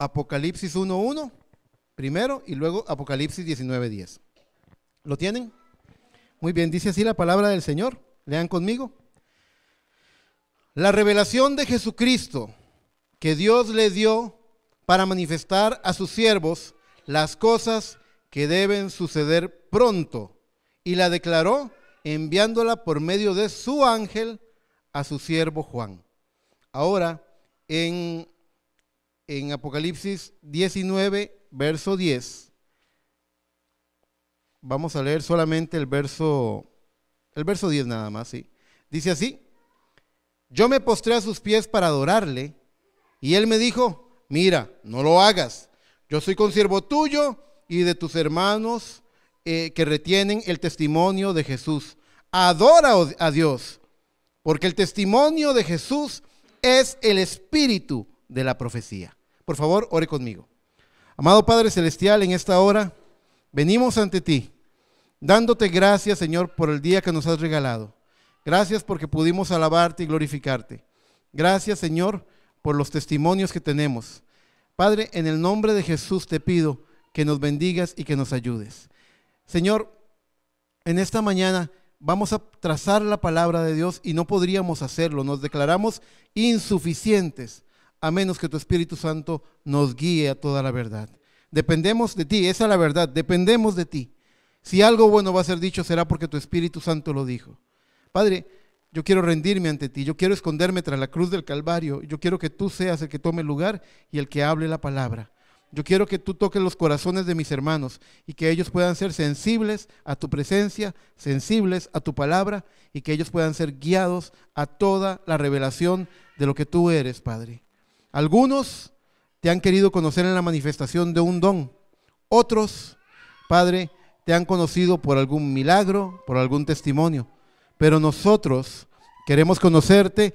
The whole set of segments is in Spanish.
Apocalipsis 1.1 primero y luego Apocalipsis 19.10. ¿Lo tienen? Muy bien, dice así la palabra del Señor. Lean conmigo. La revelación de Jesucristo que Dios le dio para manifestar a sus siervos las cosas que deben suceder pronto y la declaró enviándola por medio de su ángel a su siervo Juan. Ahora, en en Apocalipsis 19, verso 10. Vamos a leer solamente el verso, el verso 10 nada más, ¿sí? Dice así, yo me postré a sus pies para adorarle y él me dijo, mira, no lo hagas, yo soy consiervo tuyo y de tus hermanos eh, que retienen el testimonio de Jesús. Adora a Dios, porque el testimonio de Jesús es el espíritu de la profecía. Por favor, ore conmigo. Amado Padre Celestial, en esta hora venimos ante ti, dándote gracias, Señor, por el día que nos has regalado. Gracias porque pudimos alabarte y glorificarte. Gracias, Señor, por los testimonios que tenemos. Padre, en el nombre de Jesús te pido que nos bendigas y que nos ayudes. Señor, en esta mañana vamos a trazar la palabra de Dios y no podríamos hacerlo. Nos declaramos insuficientes a menos que tu Espíritu Santo nos guíe a toda la verdad. Dependemos de ti, esa es la verdad, dependemos de ti. Si algo bueno va a ser dicho, será porque tu Espíritu Santo lo dijo. Padre, yo quiero rendirme ante ti, yo quiero esconderme tras la cruz del Calvario, yo quiero que tú seas el que tome lugar y el que hable la palabra. Yo quiero que tú toques los corazones de mis hermanos y que ellos puedan ser sensibles a tu presencia, sensibles a tu palabra y que ellos puedan ser guiados a toda la revelación de lo que tú eres, Padre. Algunos te han querido conocer en la manifestación de un don. Otros, Padre, te han conocido por algún milagro, por algún testimonio. Pero nosotros queremos conocerte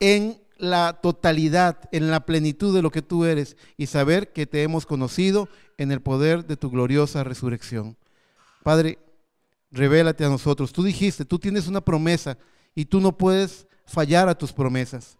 en la totalidad, en la plenitud de lo que tú eres y saber que te hemos conocido en el poder de tu gloriosa resurrección. Padre, revélate a nosotros. Tú dijiste, tú tienes una promesa y tú no puedes fallar a tus promesas.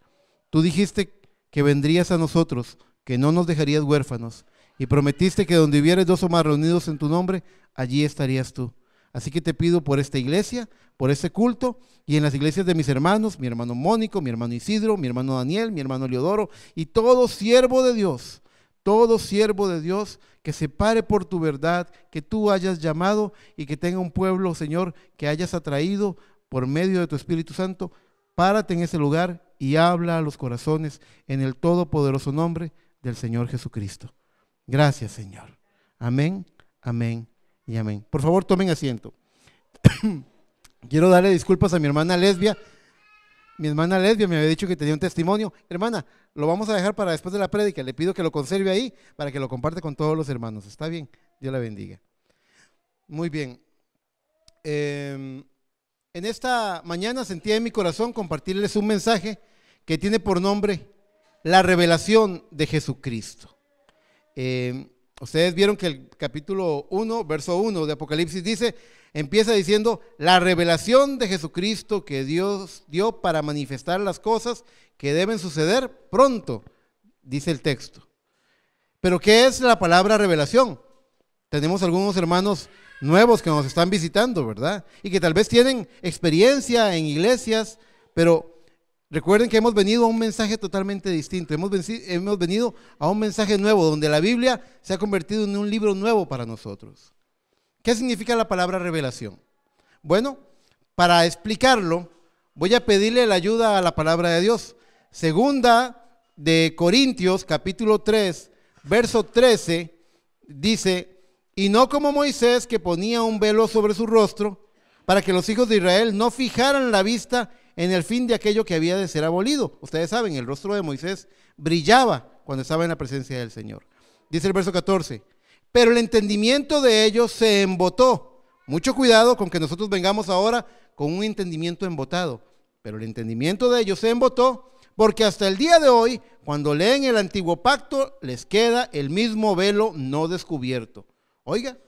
Tú dijiste que vendrías a nosotros, que no nos dejarías huérfanos, y prometiste que donde hubieras dos o más reunidos en tu nombre, allí estarías tú. Así que te pido por esta iglesia, por este culto y en las iglesias de mis hermanos, mi hermano Mónico, mi hermano Isidro, mi hermano Daniel, mi hermano Leodoro y todo siervo de Dios, todo siervo de Dios que se pare por tu verdad, que tú hayas llamado y que tenga un pueblo, Señor, que hayas atraído por medio de tu Espíritu Santo Párate en ese lugar y habla a los corazones en el todopoderoso nombre del Señor Jesucristo. Gracias, Señor. Amén, amén y amén. Por favor, tomen asiento. Quiero darle disculpas a mi hermana lesbia. Mi hermana lesbia me había dicho que tenía un testimonio. Hermana, lo vamos a dejar para después de la prédica. Le pido que lo conserve ahí para que lo comparte con todos los hermanos. ¿Está bien? Dios la bendiga. Muy bien. Em, en esta mañana sentía en mi corazón compartirles un mensaje que tiene por nombre La revelación de Jesucristo. Eh, ustedes vieron que el capítulo 1, verso 1 de Apocalipsis dice, empieza diciendo, la revelación de Jesucristo que Dios dio para manifestar las cosas que deben suceder pronto, dice el texto. Pero ¿qué es la palabra revelación? Tenemos algunos hermanos nuevos que nos están visitando, ¿verdad? Y que tal vez tienen experiencia en iglesias, pero recuerden que hemos venido a un mensaje totalmente distinto, hemos, venido a un mensaje nuevo, donde la Biblia se ha convertido en un libro nuevo para nosotros. ¿Qué significa la palabra revelación? Bueno, para explicarlo, voy a pedirle la ayuda a la palabra de Dios. Segunda de Corintios, capítulo 3, verso 13, dice, y no como Moisés que ponía un velo sobre su rostro para que los hijos de Israel no fijaran la vista en el fin de aquello que había de ser abolido. Ustedes saben, el rostro de Moisés brillaba cuando estaba en la presencia del Señor. Dice el verso 14, pero el entendimiento de ellos se embotó. Mucho cuidado con que nosotros vengamos ahora con un entendimiento embotado, pero el entendimiento de ellos se embotó porque hasta el día de hoy, cuando leen el antiguo pacto, les queda el mismo velo no descubierto. Oiga,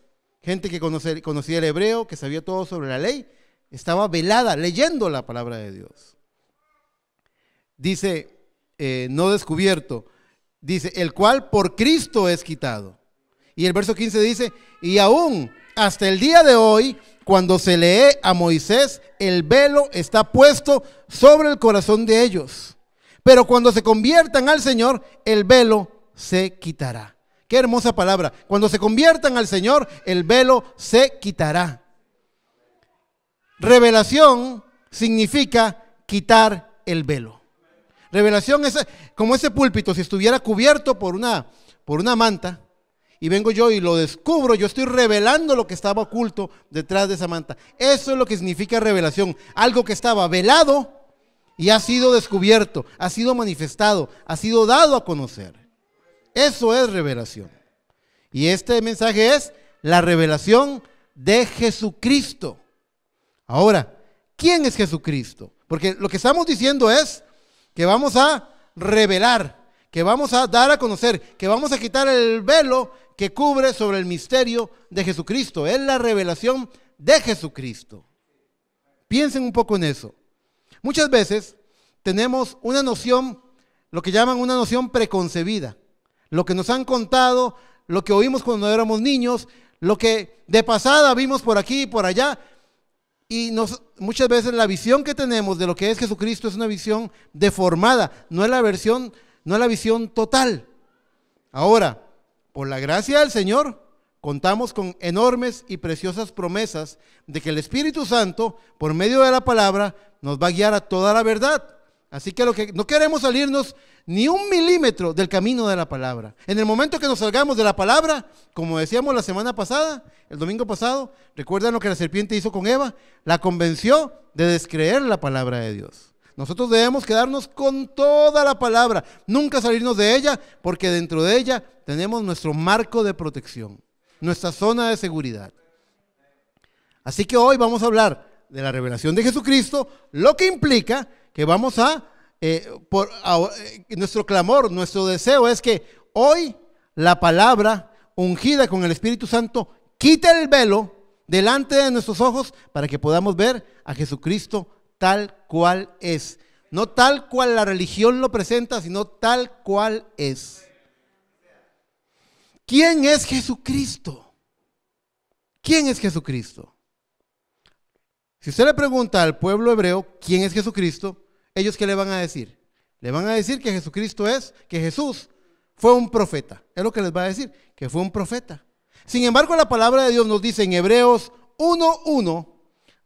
gente que conocía el hebreo, que sabía todo sobre la ley, estaba velada leyendo la palabra de Dios. Dice, eh, no descubierto, dice, el cual por Cristo es quitado. Y el verso 15 dice, y aún hasta el día de hoy, cuando se lee a Moisés, el velo está puesto sobre el corazón de ellos. Pero cuando se conviertan al Señor, el velo se quitará. Qué hermosa palabra. Cuando se conviertan al Señor, el velo se quitará. Revelación significa quitar el velo. Revelación es como ese púlpito, si estuviera cubierto por una, por una manta, y vengo yo y lo descubro, yo estoy revelando lo que estaba oculto detrás de esa manta. Eso es lo que significa revelación, algo que estaba velado y ha sido descubierto, ha sido manifestado, ha sido dado a conocer. Eso es revelación. Y este mensaje es la revelación de Jesucristo. Ahora, ¿quién es Jesucristo? Porque lo que estamos diciendo es que vamos a revelar, que vamos a dar a conocer, que vamos a quitar el velo que cubre sobre el misterio de Jesucristo. Es la revelación de Jesucristo. Piensen un poco en eso. Muchas veces tenemos una noción, lo que llaman una noción preconcebida lo que nos han contado, lo que oímos cuando éramos niños, lo que de pasada vimos por aquí y por allá. Y nos, muchas veces la visión que tenemos de lo que es Jesucristo es una visión deformada, no es la versión, no es la visión total. Ahora, por la gracia del Señor, contamos con enormes y preciosas promesas de que el Espíritu Santo, por medio de la palabra, nos va a guiar a toda la verdad. Así que, lo que no queremos salirnos ni un milímetro del camino de la palabra. En el momento que nos salgamos de la palabra, como decíamos la semana pasada, el domingo pasado, recuerdan lo que la serpiente hizo con Eva, la convenció de descreer la palabra de Dios. Nosotros debemos quedarnos con toda la palabra, nunca salirnos de ella, porque dentro de ella tenemos nuestro marco de protección, nuestra zona de seguridad. Así que hoy vamos a hablar de la revelación de Jesucristo, lo que implica que vamos a, eh, por, eh, nuestro clamor, nuestro deseo es que hoy la palabra ungida con el Espíritu Santo quite el velo delante de nuestros ojos para que podamos ver a Jesucristo tal cual es. No tal cual la religión lo presenta, sino tal cual es. ¿Quién es Jesucristo? ¿Quién es Jesucristo? Si usted le pregunta al pueblo hebreo quién es Jesucristo, ¿ellos qué le van a decir? Le van a decir que Jesucristo es, que Jesús fue un profeta. Es lo que les va a decir, que fue un profeta. Sin embargo, la palabra de Dios nos dice en Hebreos 1.1,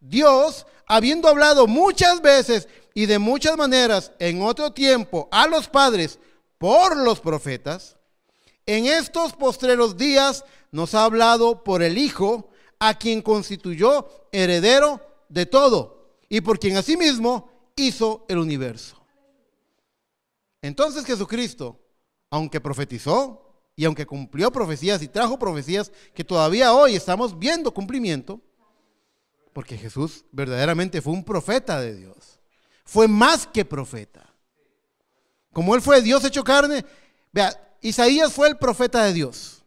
Dios, habiendo hablado muchas veces y de muchas maneras en otro tiempo a los padres por los profetas, en estos postreros días nos ha hablado por el Hijo, a quien constituyó heredero de todo, y por quien asimismo hizo el universo. Entonces Jesucristo, aunque profetizó y aunque cumplió profecías y trajo profecías que todavía hoy estamos viendo cumplimiento, porque Jesús verdaderamente fue un profeta de Dios, fue más que profeta. Como él fue Dios hecho carne, vea, Isaías fue el profeta de Dios.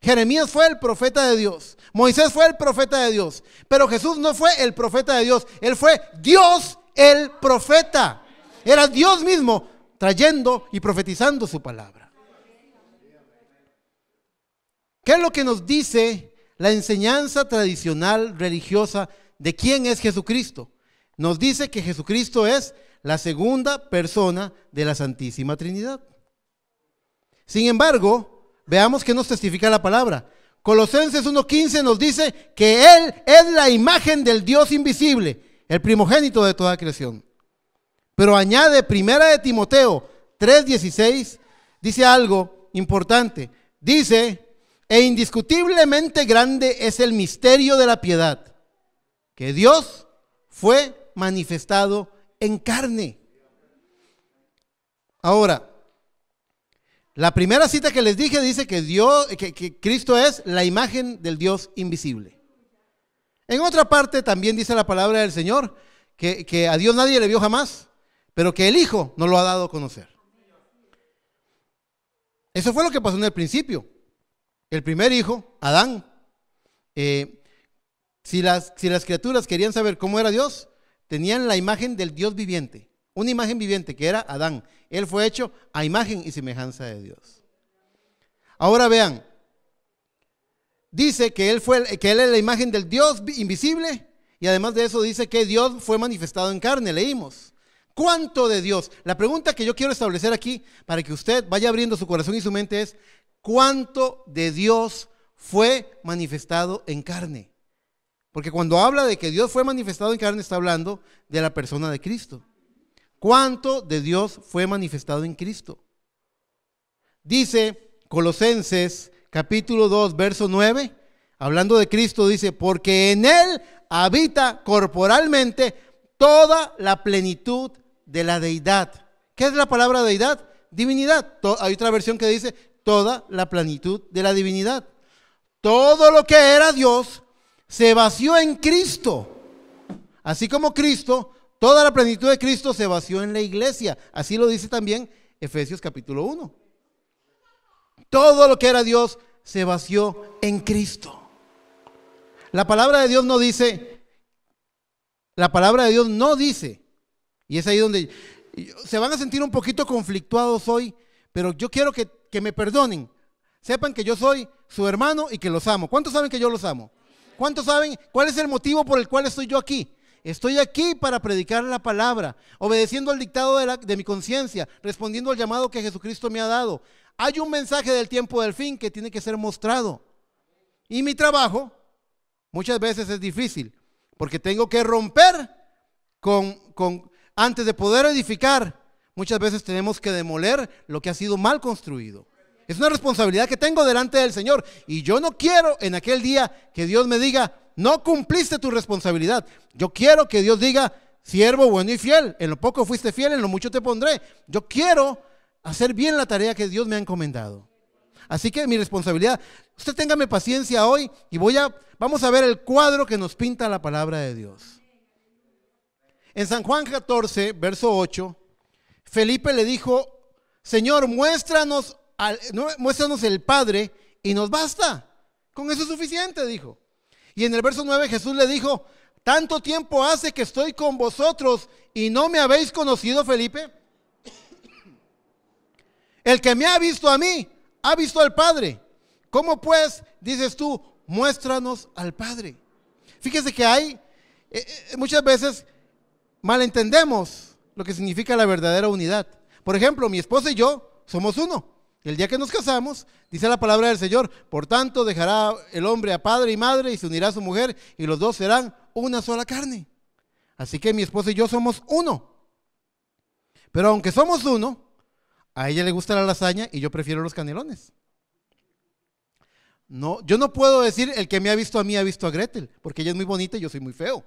Jeremías fue el profeta de Dios. Moisés fue el profeta de Dios. Pero Jesús no fue el profeta de Dios. Él fue Dios el profeta. Era Dios mismo trayendo y profetizando su palabra. ¿Qué es lo que nos dice la enseñanza tradicional religiosa de quién es Jesucristo? Nos dice que Jesucristo es la segunda persona de la Santísima Trinidad. Sin embargo, veamos que nos testifica la palabra. Colosenses 1.15 nos dice que Él es la imagen del Dios invisible, el primogénito de toda creación. Pero añade primera de Timoteo 3:16, dice algo importante. Dice, e indiscutiblemente grande es el misterio de la piedad, que Dios fue manifestado en carne. Ahora, la primera cita que les dije dice que Dios, que Cristo es la imagen del Dios invisible. En otra parte también dice la palabra del Señor que, a Dios nadie le vio jamás, pero que el Hijo no lo ha dado a conocer. Eso fue lo que pasó en el principio. El primer hijo, Adán, eh, si, las, si las criaturas querían saber cómo era Dios, tenían la imagen del Dios viviente, una imagen viviente que era Adán. Él fue hecho a imagen y semejanza de Dios. Ahora vean, dice que él, fue, que él es la imagen del Dios invisible y además de eso dice que Dios fue manifestado en carne, leímos. ¿Cuánto de Dios? La pregunta que yo quiero establecer aquí para que usted vaya abriendo su corazón y su mente es, ¿cuánto de Dios fue manifestado en carne? Porque cuando habla de que Dios fue manifestado en carne está hablando de la persona de Cristo. ¿Cuánto de Dios fue manifestado en Cristo? Dice Colosenses capítulo 2, verso 9, hablando de Cristo, dice, porque en Él habita corporalmente toda la plenitud de la deidad. ¿Qué es la palabra deidad? Divinidad. Hay otra versión que dice, toda la plenitud de la divinidad. Todo lo que era Dios se vació en Cristo. Así como Cristo, toda la plenitud de Cristo se vació en la iglesia. Así lo dice también Efesios capítulo 1. Todo lo que era Dios se vació en Cristo. La palabra de Dios no dice, la palabra de Dios no dice, y es ahí donde se van a sentir un poquito conflictuados hoy, pero yo quiero que, me perdonen. Sepan que yo soy su hermano y que los amo. ¿Cuántos saben que yo los amo? ¿Cuántos saben cuál es el motivo por el cual estoy yo aquí? Estoy aquí para predicar la palabra, obedeciendo al dictado de, de mi conciencia, respondiendo al llamado que Jesucristo me ha dado, hay un mensaje del tiempo del fin que tiene que ser mostrado. Y mi trabajo muchas veces es difícil, porque tengo que romper con, con antes de poder edificar, muchas veces tenemos que demoler lo que ha sido mal construido. Es una responsabilidad que tengo delante del Señor. Y yo no quiero en aquel día que Dios me diga, no cumpliste tu responsabilidad. Yo quiero que Dios diga, siervo bueno y fiel, en lo poco fuiste fiel, en lo mucho te pondré. Yo quiero hacer bien la tarea que Dios me ha encomendado. Así que mi responsabilidad, usted téngame paciencia hoy y voy a, vamos a ver el cuadro que nos pinta la palabra de Dios. En San Juan 14, verso 8, Felipe le dijo, Señor, muéstranos, al, muéstranos el Padre y nos basta. Con eso es suficiente, dijo. Y en el verso 9 Jesús le dijo, tanto tiempo hace que estoy con vosotros y no me habéis conocido, Felipe. El que me ha visto a mí, ha visto al Padre. ¿Cómo pues dices tú, muéstranos al Padre? Fíjese que hay, eh, eh, muchas veces malentendemos lo que significa la verdadera unidad. Por ejemplo, mi esposa y yo somos uno. El día que nos casamos, dice la palabra del Señor, por tanto dejará el hombre a padre y madre y se unirá a su mujer y los dos serán una sola carne. Así que mi esposa y yo somos uno. Pero aunque somos uno, a ella le gusta la lasaña y yo prefiero los canelones. No, yo no puedo decir el que me ha visto a mí ha visto a Gretel, porque ella es muy bonita y yo soy muy feo.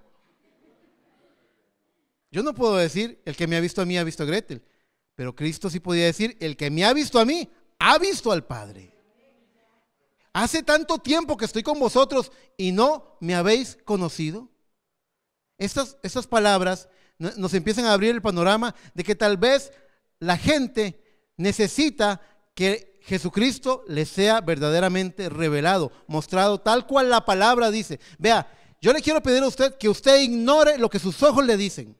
Yo no puedo decir el que me ha visto a mí ha visto a Gretel, pero Cristo sí podía decir el que me ha visto a mí ha visto al Padre. Hace tanto tiempo que estoy con vosotros y no me habéis conocido. Estas, estas palabras nos empiezan a abrir el panorama de que tal vez la gente necesita que Jesucristo le sea verdaderamente revelado, mostrado tal cual la palabra dice. Vea, yo le quiero pedir a usted que usted ignore lo que sus ojos le dicen,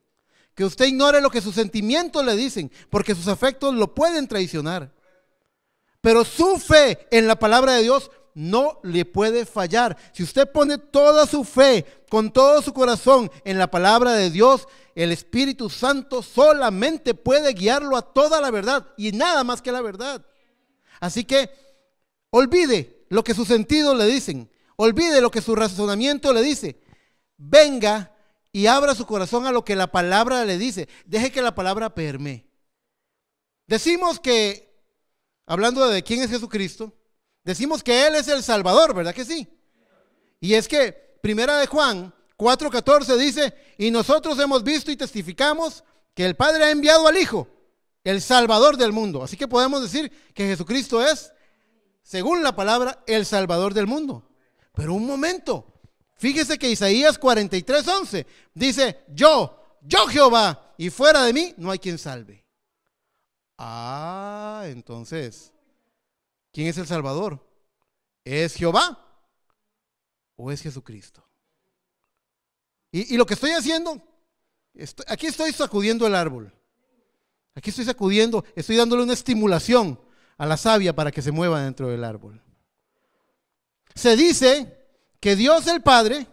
que usted ignore lo que sus sentimientos le dicen, porque sus afectos lo pueden traicionar. Pero su fe en la palabra de Dios no le puede fallar. Si usted pone toda su fe, con todo su corazón en la palabra de Dios, el Espíritu Santo solamente puede guiarlo a toda la verdad y nada más que la verdad. Así que olvide lo que sus sentidos le dicen, olvide lo que su razonamiento le dice. Venga y abra su corazón a lo que la palabra le dice. Deje que la palabra permee. Decimos que, hablando de quién es Jesucristo, Decimos que Él es el Salvador, ¿verdad que sí? Y es que Primera de Juan 4.14 dice, y nosotros hemos visto y testificamos que el Padre ha enviado al Hijo, el Salvador del mundo. Así que podemos decir que Jesucristo es, según la palabra, el Salvador del mundo. Pero un momento, fíjese que Isaías 43.11 dice, yo, yo Jehová, y fuera de mí no hay quien salve. Ah, entonces ¿Quién es el Salvador? ¿Es Jehová o es Jesucristo? Y, lo que estoy haciendo, aquí estoy sacudiendo el árbol. Aquí estoy sacudiendo, estoy dándole una estimulación a la savia para que se mueva dentro del árbol. Se dice que Dios el Padre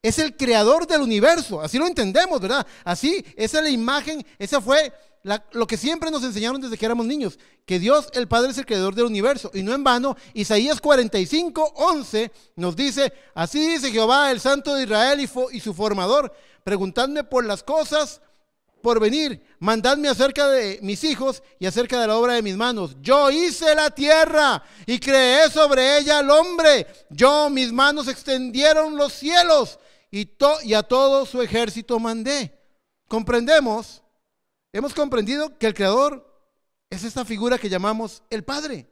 es el creador del universo. Así lo entendemos, ¿verdad? Así, esa es la imagen, esa fue lo que siempre nos enseñaron desde que éramos niños, que Dios el Padre es el creador del universo. Y no en vano, Isaías 45, 11 nos dice, así dice Jehová, el Santo de Israel y, su formador, preguntadme por las cosas por venir, mandadme acerca de mis hijos y acerca de la obra de mis manos. Yo hice la tierra y creé sobre ella al hombre. Yo mis manos extendieron los cielos y, y a todo su ejército mandé. Comprendemos Hemos comprendido que el Creador es esta figura que llamamos el Padre.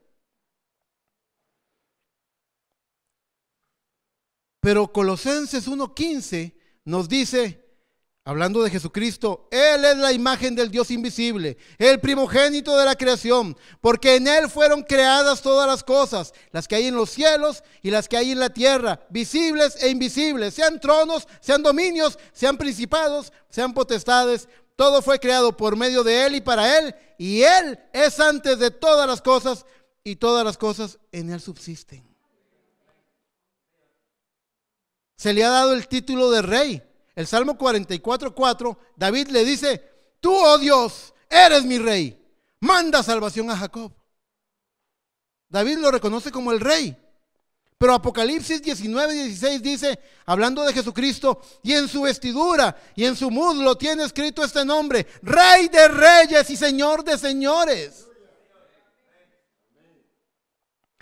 Pero Colosenses 1.15 nos dice, hablando de Jesucristo, Él es la imagen del Dios invisible, el primogénito de la creación, porque en Él fueron creadas todas las cosas, las que hay en los cielos y las que hay en la tierra, visibles e invisibles, sean tronos, sean dominios, sean principados, sean potestades, todo fue creado por medio de Él y para Él, y Él es antes de todas las cosas, y todas las cosas en Él subsisten. Se le ha dado el título de rey. El Salmo 44.4, David le dice, tú, oh Dios, eres mi rey, manda salvación a Jacob. David lo reconoce como el rey. Pero Apocalipsis 19, 16 dice, hablando de Jesucristo, y en su vestidura y en su muslo tiene escrito este nombre, Rey de Reyes y Señor de Señores.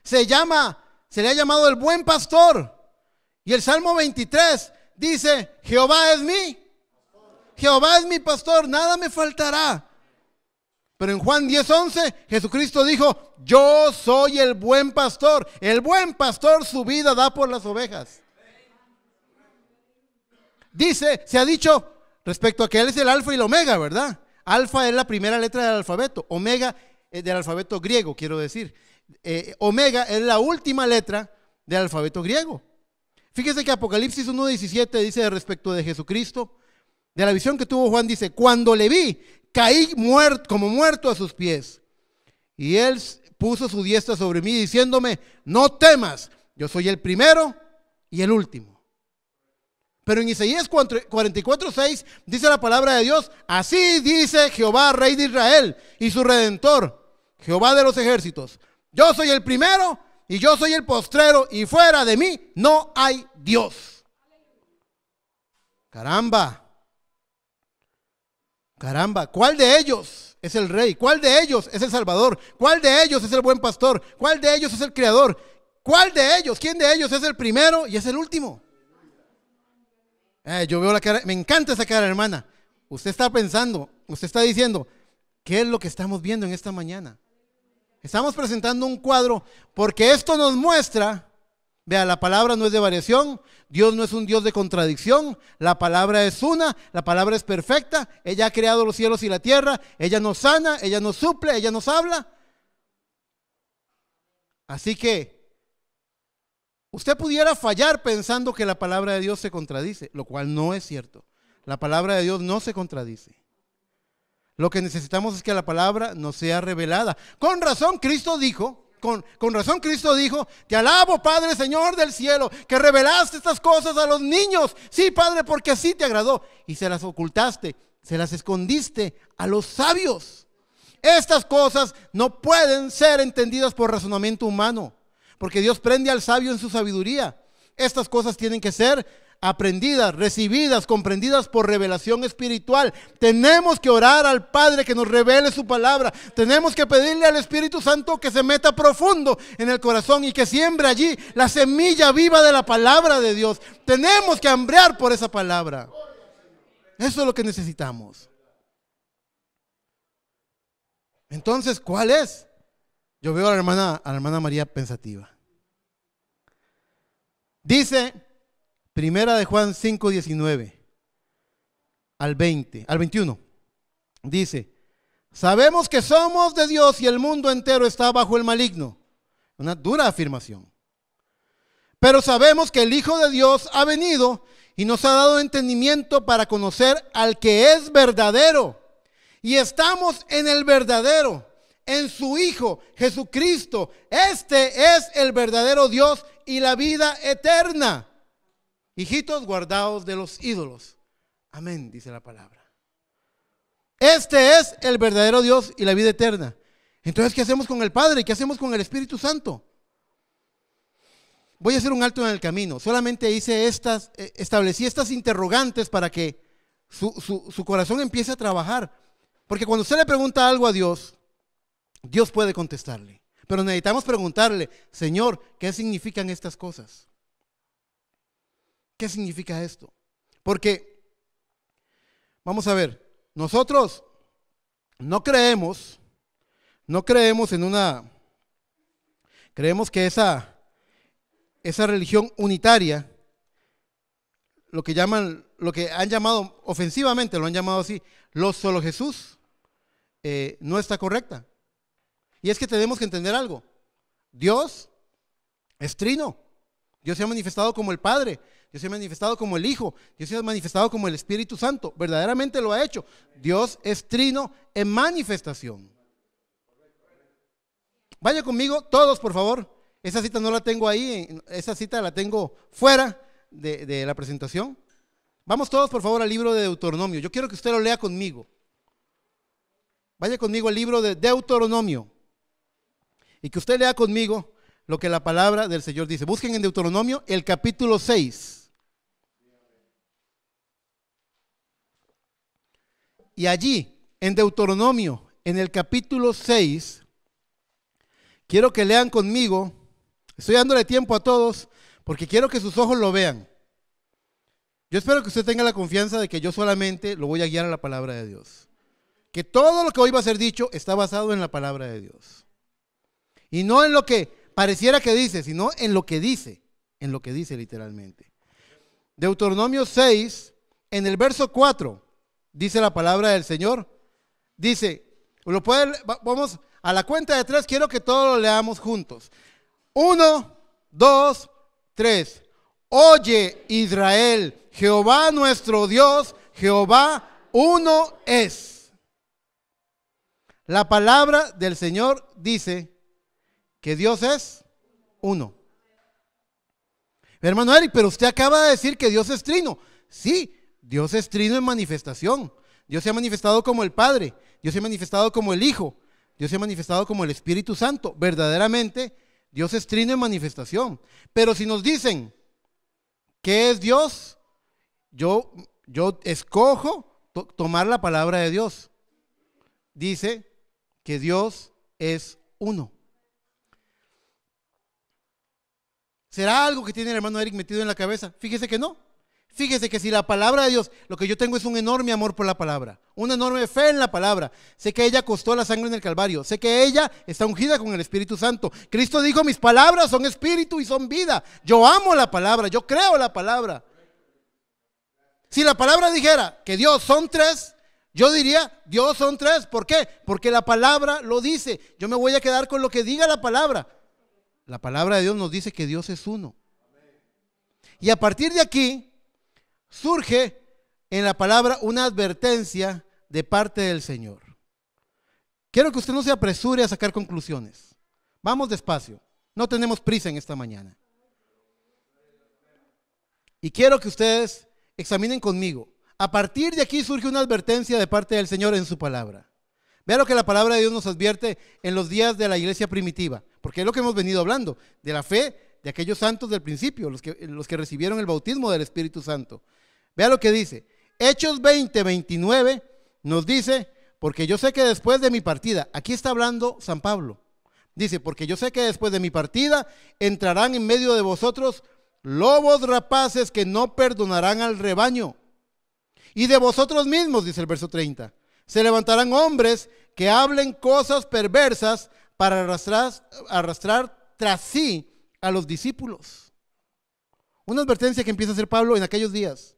Se llama, se le ha llamado el buen pastor. Y el Salmo 23 dice, Jehová es mi, Jehová es mi pastor, nada me faltará. Pero en Juan 10:11 Jesucristo dijo, yo soy el buen pastor. El buen pastor su vida da por las ovejas. Dice, se ha dicho respecto a que Él es el alfa y el omega, ¿verdad? Alfa es la primera letra del alfabeto, omega es eh, del alfabeto griego, quiero decir. Eh, omega es la última letra del alfabeto griego. Fíjese que Apocalipsis 1.17 dice respecto de Jesucristo, de la visión que tuvo Juan, dice, cuando le vi, caí muerto, como muerto a sus pies. Y él puso su diestra sobre mí diciéndome, no temas, yo soy el primero y el último. Pero en Isaías 44:6 dice la palabra de Dios, así dice Jehová, rey de Israel, y su redentor, Jehová de los ejércitos. Yo soy el primero y yo soy el postrero, y fuera de mí no hay Dios. Caramba. Caramba, ¿cuál de ellos es el rey? ¿Cuál de ellos es el salvador? ¿Cuál de ellos es el buen pastor? ¿Cuál de ellos es el creador? ¿Cuál de ellos? ¿Quién de ellos es el primero y es el último? Eh, yo veo la cara, me encanta esa cara, hermana. Usted está pensando, usted está diciendo, ¿qué es lo que estamos viendo en esta mañana? Estamos presentando un cuadro porque esto nos muestra Vea, la palabra no es de variación, Dios no es un Dios de contradicción, la palabra es una, la palabra es perfecta, ella ha creado los cielos y la tierra, ella nos sana, ella nos suple, ella nos habla. Así que usted pudiera fallar pensando que la palabra de Dios se contradice, lo cual no es cierto. La palabra de Dios no se contradice. Lo que necesitamos es que la palabra nos sea revelada. Con razón, Cristo dijo, con, razón Cristo dijo, te alabo Padre Señor del cielo, que revelaste estas cosas a los niños. Sí, Padre, porque así te agradó. Y se las ocultaste, se las escondiste a los sabios. Estas cosas no pueden ser entendidas por razonamiento humano, porque Dios prende al sabio en su sabiduría. Estas cosas tienen que ser aprendidas, recibidas, comprendidas por revelación espiritual. Tenemos que orar al Padre que nos revele su palabra. Tenemos que pedirle al Espíritu Santo que se meta profundo en el corazón y que siembre allí la semilla viva de la palabra de Dios. Tenemos que hambrear por esa palabra. Eso es lo que necesitamos. Entonces, ¿cuál es? Yo veo a la hermana, a la hermana María pensativa. Dice Primera de Juan 5, 19 al 20, al 21. Dice, sabemos que somos de Dios y el mundo entero está bajo el maligno. Una dura afirmación. Pero sabemos que el Hijo de Dios ha venido y nos ha dado entendimiento para conocer al que es verdadero. Y estamos en el verdadero, en su Hijo, Jesucristo. Este es el verdadero Dios y la vida eterna. Hijitos, guardados de los ídolos. Amén, dice la palabra. Este es el verdadero Dios y la vida eterna. Entonces, ¿qué hacemos con el Padre? ¿Qué hacemos con el Espíritu Santo? Voy a hacer un alto en el camino. Solamente hice estas, eh, establecí estas interrogantes para que su, su corazón empiece a trabajar. Porque cuando usted le pregunta algo a Dios, Dios puede contestarle. Pero necesitamos preguntarle, Señor, ¿qué significan estas cosas? ¿Qué significa esto? Porque, vamos a ver, nosotros no creemos, no creemos en una, creemos que esa, esa religión unitaria, lo que llaman, lo que han llamado ofensivamente, lo han llamado así, los solo Jesús, eh, no está correcta. Y es que tenemos que entender algo. Dios es trino. Dios se ha manifestado como el Padre, Dios se ha manifestado como el Hijo, Dios se ha manifestado como el Espíritu Santo. Verdaderamente lo ha hecho. Dios es trino en manifestación. Vaya conmigo, todos, por favor. Esa cita no la tengo ahí, esa cita la tengo fuera de, la presentación. Vamos todos, por favor, al libro de Deuteronomio. Yo quiero que usted lo lea conmigo. Vaya conmigo al libro de Deuteronomio. Y que usted lea conmigo lo que la palabra del Señor dice. Busquen en Deuteronomio el capítulo 6. Y allí, en Deuteronomio, en el capítulo 6, quiero que lean conmigo. Estoy dándole tiempo a todos porque quiero que sus ojos lo vean. Yo espero que usted tenga la confianza de que yo solamente lo voy a guiar a la palabra de Dios. Que todo lo que hoy va a ser dicho está basado en la palabra de Dios. Y no en lo que pareciera que dice, sino en lo que dice, en lo que dice literalmente. Deuteronomio 6, en el verso 4, dice la palabra del Señor. Dice, lo vamos a la cuenta de tres, quiero que todos lo leamos juntos. Uno, dos, tres. Oye Israel, Jehová nuestro Dios, Jehová uno es. La palabra del Señor dice, que Dios es uno. hermano Eric, pero usted acaba de decir que Dios es trino. Sí, Dios es trino en manifestación. Dios se ha manifestado como el Padre, Dios se ha manifestado como el Hijo, Dios se ha manifestado como el Espíritu Santo. Verdaderamente, Dios es trino en manifestación. Pero si nos dicen, que es Dios? Yo, yo escojo tomar la palabra de Dios. Dice que Dios es uno. ¿Será algo que tiene el hermano Eric metido en la cabeza? Fíjese que no. Fíjese que si la palabra de Dios, lo que yo tengo es un enorme amor por la palabra, una enorme fe en la palabra. Sé que ella costó la sangre en el Calvario, sé que ella está ungida con el Espíritu Santo. Cristo dijo, mis palabras son espíritu y son vida. Yo amo la palabra, yo creo la palabra. Si la palabra dijera que Dios son tres, yo diría, Dios son tres. ¿Por qué? Porque la palabra lo dice. Yo me voy a quedar con lo que diga la palabra. La palabra de Dios nos dice que Dios es uno. Y a partir de aquí surge en la palabra una advertencia de parte del Señor. Quiero que usted no se apresure a sacar conclusiones. Vamos despacio. No tenemos prisa en esta mañana. Y quiero que ustedes examinen conmigo. A partir de aquí surge una advertencia de parte del Señor en su palabra. Vea lo que la palabra de Dios nos advierte en los días de la iglesia primitiva, porque es lo que hemos venido hablando, de la fe de aquellos santos del principio, los que, los que recibieron el bautismo del Espíritu Santo. Vea lo que dice. Hechos 20, 29 nos dice, porque yo sé que después de mi partida, aquí está hablando San Pablo, dice, porque yo sé que después de mi partida entrarán en medio de vosotros lobos rapaces que no perdonarán al rebaño. Y de vosotros mismos, dice el verso 30 se levantarán hombres que hablen cosas perversas para arrastrar, tras sí a los discípulos. Una advertencia que empieza a hacer Pablo en aquellos días.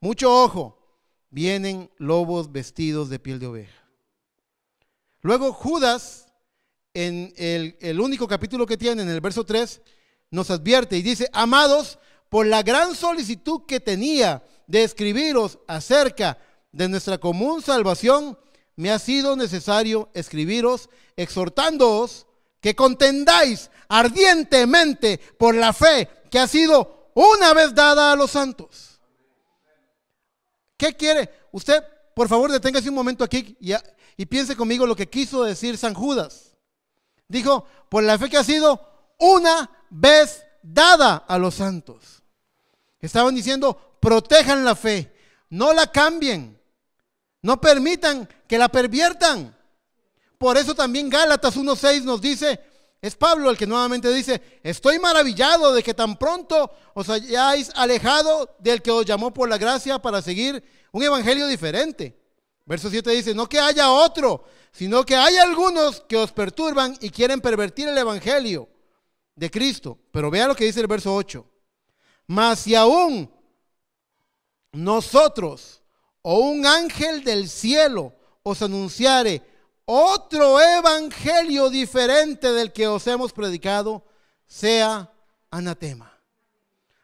Mucho ojo, vienen lobos vestidos de piel de oveja. Luego Judas, en el, único capítulo que tiene, en el verso 3, nos advierte y dice, amados, por la gran solicitud que tenía de escribiros acerca de de nuestra común salvación, me ha sido necesario escribiros exhortándoos que contendáis ardientemente por la fe que ha sido una vez dada a los santos. ¿Qué quiere? Usted, por favor, deténgase un momento aquí y, y piense conmigo lo que quiso decir San Judas. Dijo, por la fe que ha sido una vez dada a los santos. Estaban diciendo, protejan la fe, no la cambien, no permitan que la perviertan. Por eso también Gálatas 1.6 nos dice, es Pablo el que nuevamente dice, estoy maravillado de que tan pronto os hayáis alejado del que os llamó por la gracia para seguir un evangelio diferente. Verso 7 dice, no que haya otro, sino que hay algunos que os perturban y quieren pervertir el evangelio de Cristo. Pero vea lo que dice el verso 8. Mas si aún nosotros o un ángel del cielo os anunciare otro evangelio diferente del que os hemos predicado, sea anatema.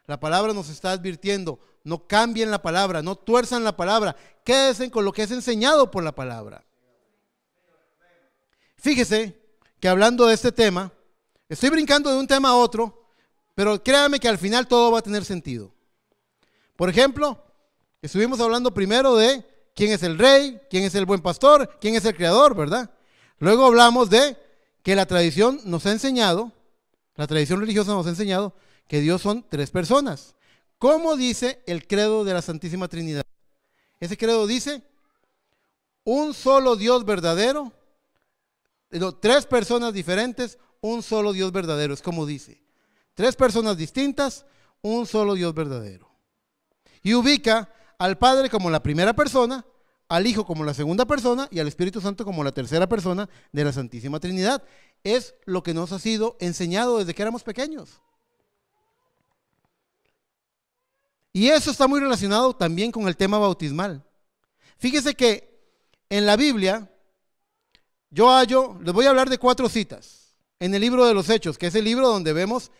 La palabra nos está advirtiendo, no cambien la palabra, no tuerzan la palabra, quédense con lo que es enseñado por la palabra. Fíjese que hablando de este tema, estoy brincando de un tema a otro, pero créame que al final todo va a tener sentido. Por ejemplo, Estuvimos hablando primero de quién es el rey, quién es el buen pastor, quién es el creador, ¿verdad? Luego hablamos de que la tradición nos ha enseñado, la tradición religiosa nos ha enseñado que Dios son tres personas. ¿Cómo dice el credo de la Santísima Trinidad? Ese credo dice, un solo Dios verdadero, tres personas diferentes, un solo Dios verdadero, es como dice. Tres personas distintas, un solo Dios verdadero. Y ubica al Padre como la primera persona, al Hijo como la segunda persona y al Espíritu Santo como la tercera persona de la Santísima Trinidad. Es lo que nos ha sido enseñado desde que éramos pequeños. Y eso está muy relacionado también con el tema bautismal. Fíjese que en la Biblia, yo hallo, les voy a hablar de cuatro citas en el libro de los Hechos, que es el libro donde vemos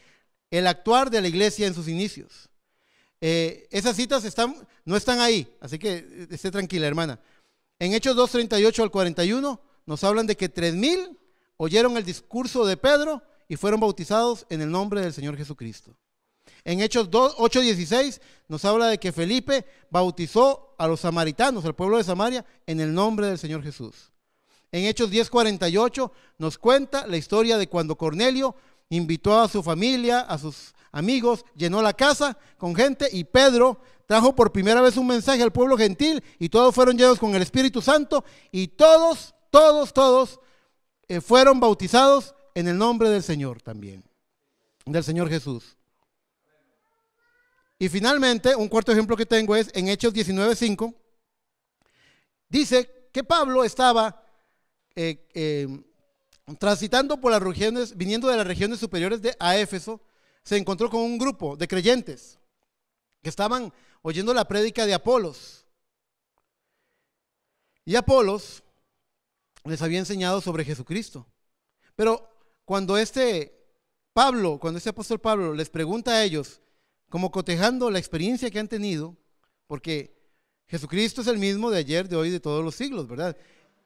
el actuar de la iglesia en sus inicios. Eh, esas citas no están ahí, así que eh, esté tranquila, hermana. En Hechos 2.38 al 41 nos hablan de que 3.000 oyeron el discurso de Pedro y fueron bautizados en el nombre del Señor Jesucristo. En Hechos 2, 16 nos habla de que Felipe bautizó a los samaritanos, al pueblo de Samaria, en el nombre del Señor Jesús. En Hechos 10, 48 nos cuenta la historia de cuando Cornelio invitó a su familia, a sus amigos, llenó la casa con gente y Pedro trajo por primera vez un mensaje al pueblo gentil y todos fueron llenos con el Espíritu Santo y todos, todos, todos eh, fueron bautizados en el nombre del Señor también, del Señor Jesús. Y finalmente, un cuarto ejemplo que tengo es en Hechos 19.5, dice que Pablo estaba eh, eh, transitando por las regiones, viniendo de las regiones superiores de a Éfeso, se encontró con un grupo de creyentes que estaban oyendo la prédica de Apolos. Y Apolos les había enseñado sobre Jesucristo. Pero cuando este Pablo, cuando este apóstol Pablo les pregunta a ellos, como cotejando la experiencia que han tenido, porque Jesucristo es el mismo de ayer, de hoy, de todos los siglos, ¿verdad?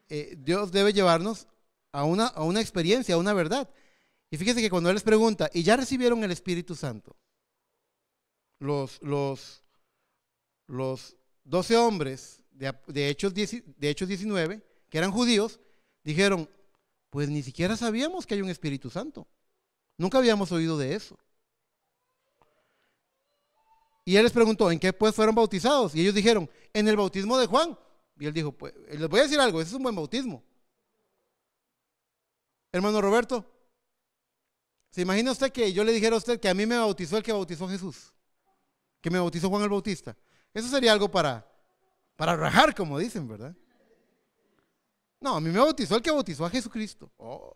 Eh, Dios debe llevarnos a una, a una experiencia, a una verdad. Y fíjense que cuando Él les pregunta, ¿y ya recibieron el Espíritu Santo? Los, los, 12 hombres de, Hechos 19, que eran judíos, dijeron, pues ni siquiera sabíamos que hay un Espíritu Santo. Nunca habíamos oído de eso. Y él les preguntó, ¿en qué pues fueron bautizados? Y ellos dijeron, en el bautismo de Juan. Y él dijo, pues eh, les voy a decir algo, ese es un buen bautismo. Hermano Roberto, ¿Se imagina usted que yo le dijera a usted que a mí me bautizó el que bautizó a Jesús? Que me bautizó Juan el Bautista. Eso sería algo para, para rajar, como dicen, ¿verdad? No, a mí me bautizó el que bautizó a Jesucristo. Oh.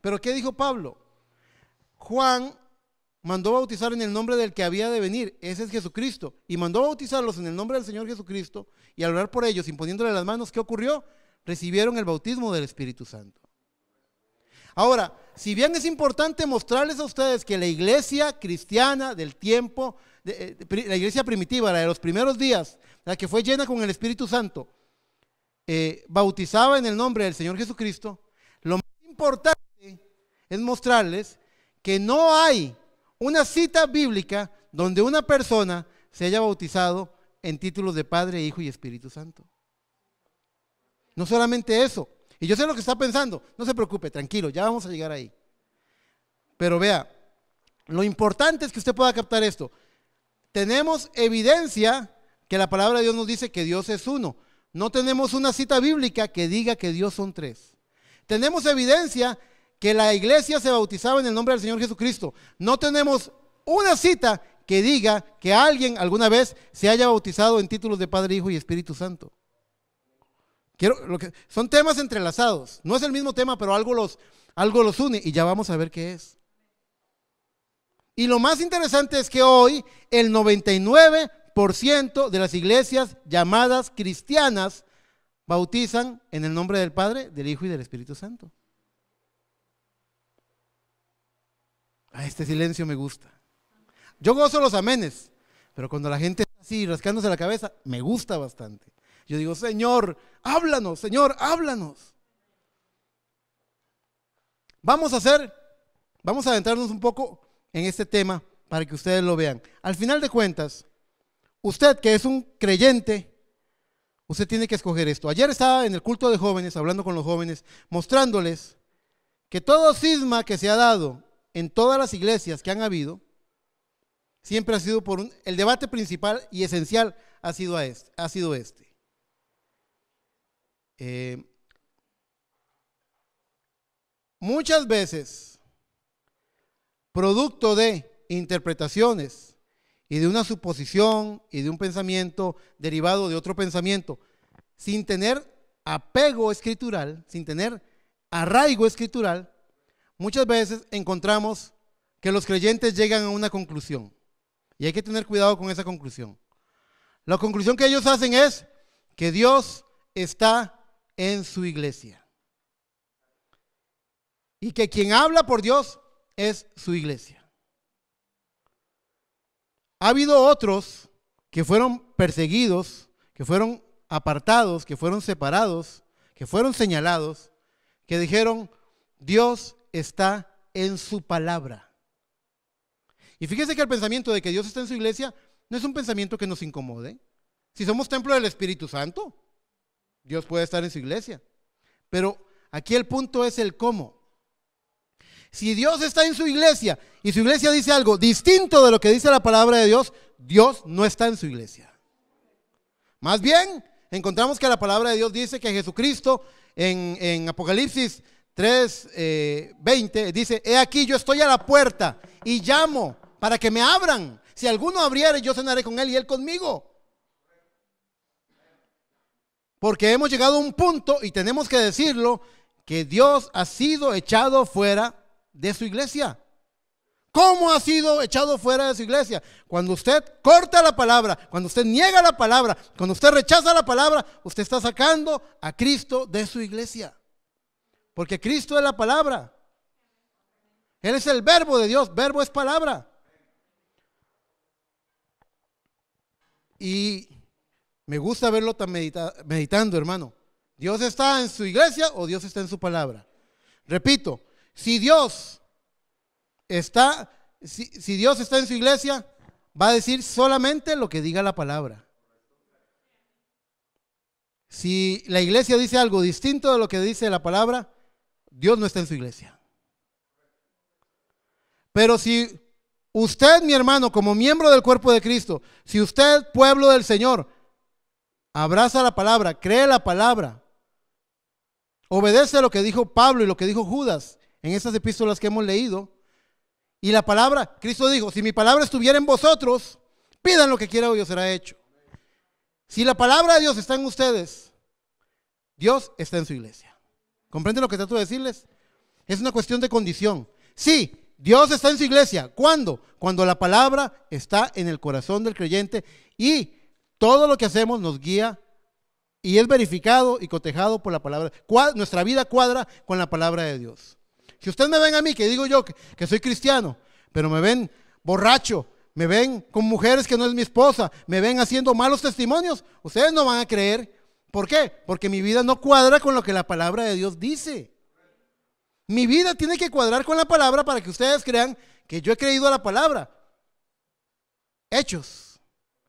Pero ¿qué dijo Pablo? Juan mandó bautizar en el nombre del que había de venir. Ese es Jesucristo. Y mandó bautizarlos en el nombre del Señor Jesucristo. Y al orar por ellos, imponiéndole las manos, ¿qué ocurrió? Recibieron el bautismo del Espíritu Santo. Ahora, si bien es importante mostrarles a ustedes que la iglesia cristiana del tiempo, eh, la iglesia primitiva, la de los primeros días, la que fue llena con el Espíritu Santo, eh, bautizaba en el nombre del Señor Jesucristo, lo más importante es mostrarles que no hay una cita bíblica donde una persona se haya bautizado en títulos de Padre, Hijo y Espíritu Santo. No solamente eso, y yo sé lo que está pensando, no se preocupe, tranquilo, ya vamos a llegar ahí. Pero vea, lo importante es que usted pueda captar esto. Tenemos evidencia que la palabra de Dios nos dice que Dios es uno. No tenemos una cita bíblica que diga que Dios son tres. Tenemos evidencia que la iglesia se bautizaba en el nombre del Señor Jesucristo. No tenemos una cita que diga que alguien alguna vez se haya bautizado en títulos de Padre, Hijo y Espíritu Santo lo que, son temas entrelazados. No es el mismo tema, pero algo los, algo los une y ya vamos a ver qué es. Y lo más interesante es que hoy el 99% de las iglesias llamadas cristianas bautizan en el nombre del Padre, del Hijo y del Espíritu Santo. A este silencio me gusta. Yo gozo los amenes, pero cuando la gente está así rascándose la cabeza, me gusta bastante. Yo digo, Señor, háblanos, Señor, háblanos. Vamos a hacer, vamos a adentrarnos un poco en este tema para que ustedes lo vean. Al final de cuentas, usted que es un creyente, usted tiene que escoger esto. Ayer estaba en el culto de jóvenes, hablando con los jóvenes, mostrándoles que todo cisma que se ha dado en todas las iglesias que han habido, siempre ha sido por un, el debate principal y esencial ha sido, a este, ha sido este. Eh, muchas veces, producto de interpretaciones y de una suposición y de un pensamiento derivado de otro pensamiento, sin tener apego escritural, sin tener arraigo escritural, muchas veces encontramos que los creyentes llegan a una conclusión. Y hay que tener cuidado con esa conclusión. La conclusión que ellos hacen es que Dios está en su iglesia. Y que quien habla por Dios es su iglesia. Ha habido otros que fueron perseguidos, que fueron apartados, que fueron separados, que fueron señalados, que dijeron, Dios está en su palabra. Y fíjese que el pensamiento de que Dios está en su iglesia no es un pensamiento que nos incomode. Si somos templo del Espíritu Santo, Dios puede estar en su iglesia. Pero aquí el punto es el cómo. Si Dios está en su iglesia y su iglesia dice algo distinto de lo que dice la palabra de Dios, Dios no está en su iglesia. Más bien, encontramos que la palabra de Dios dice que Jesucristo en, en Apocalipsis 3, eh, dice, he aquí yo estoy a la puerta y llamo para que me abran. Si alguno abriere, yo cenaré con él y él conmigo. Porque hemos llegado a un punto, y tenemos que decirlo, que Dios ha sido echado fuera de su iglesia. ¿Cómo ha sido echado fuera de su iglesia? Cuando usted corta la palabra, cuando usted niega la palabra, cuando usted rechaza la palabra, usted está sacando a Cristo de su iglesia. Porque Cristo es la palabra. Él es el verbo de Dios, verbo es palabra. Y me gusta verlo tan meditando, hermano. ¿Dios está en su iglesia o Dios está en su palabra? Repito, si Dios está, si, si Dios está en su iglesia, va a decir solamente lo que diga la palabra. Si la iglesia dice algo distinto de lo que dice la palabra, Dios no está en su iglesia. Pero si usted, mi hermano, como miembro del cuerpo de Cristo, si usted, pueblo del Señor, Abraza la palabra, cree la palabra. Obedece a lo que dijo Pablo y lo que dijo Judas en esas epístolas que hemos leído. Y la palabra, Cristo dijo, si mi palabra estuviera en vosotros, pidan lo que quiera y os será hecho. Si la palabra de Dios está en ustedes, Dios está en su iglesia. ¿Comprenden lo que trato de decirles? Es una cuestión de condición. Sí, Dios está en su iglesia. ¿Cuándo? Cuando la palabra está en el corazón del creyente y todo lo que hacemos nos guía y es verificado y cotejado por la palabra. nuestra vida cuadra con la palabra de Dios. Si ustedes me ven a mí, que digo yo que, que soy cristiano, pero me ven borracho, me ven con mujeres que no es mi esposa, me ven haciendo malos testimonios, ustedes no van a creer. ¿Por qué? Porque mi vida no cuadra con lo que la palabra de Dios dice. Mi vida tiene que cuadrar con la palabra para que ustedes crean que yo he creído a la palabra. Hechos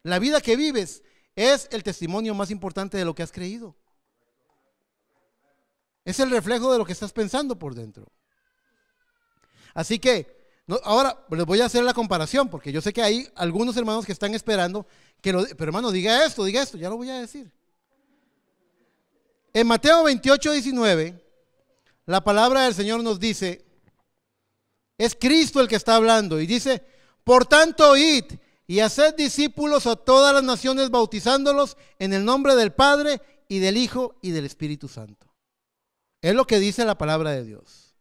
la vida que vives es el testimonio más importante de lo que has creído. Es el reflejo de lo que estás pensando por dentro. Así que, ahora les voy a hacer la comparación, porque yo sé que hay algunos hermanos que están esperando que lo... Pero hermano, diga esto, diga esto, ya lo voy a decir. En Mateo 28, 19, la palabra del Señor nos dice, es Cristo el que está hablando y dice, por tanto, oíd, y haced discípulos a todas las naciones bautizándolos en el nombre del Padre y del Hijo y del Espíritu Santo. Es lo que dice la palabra de Dios.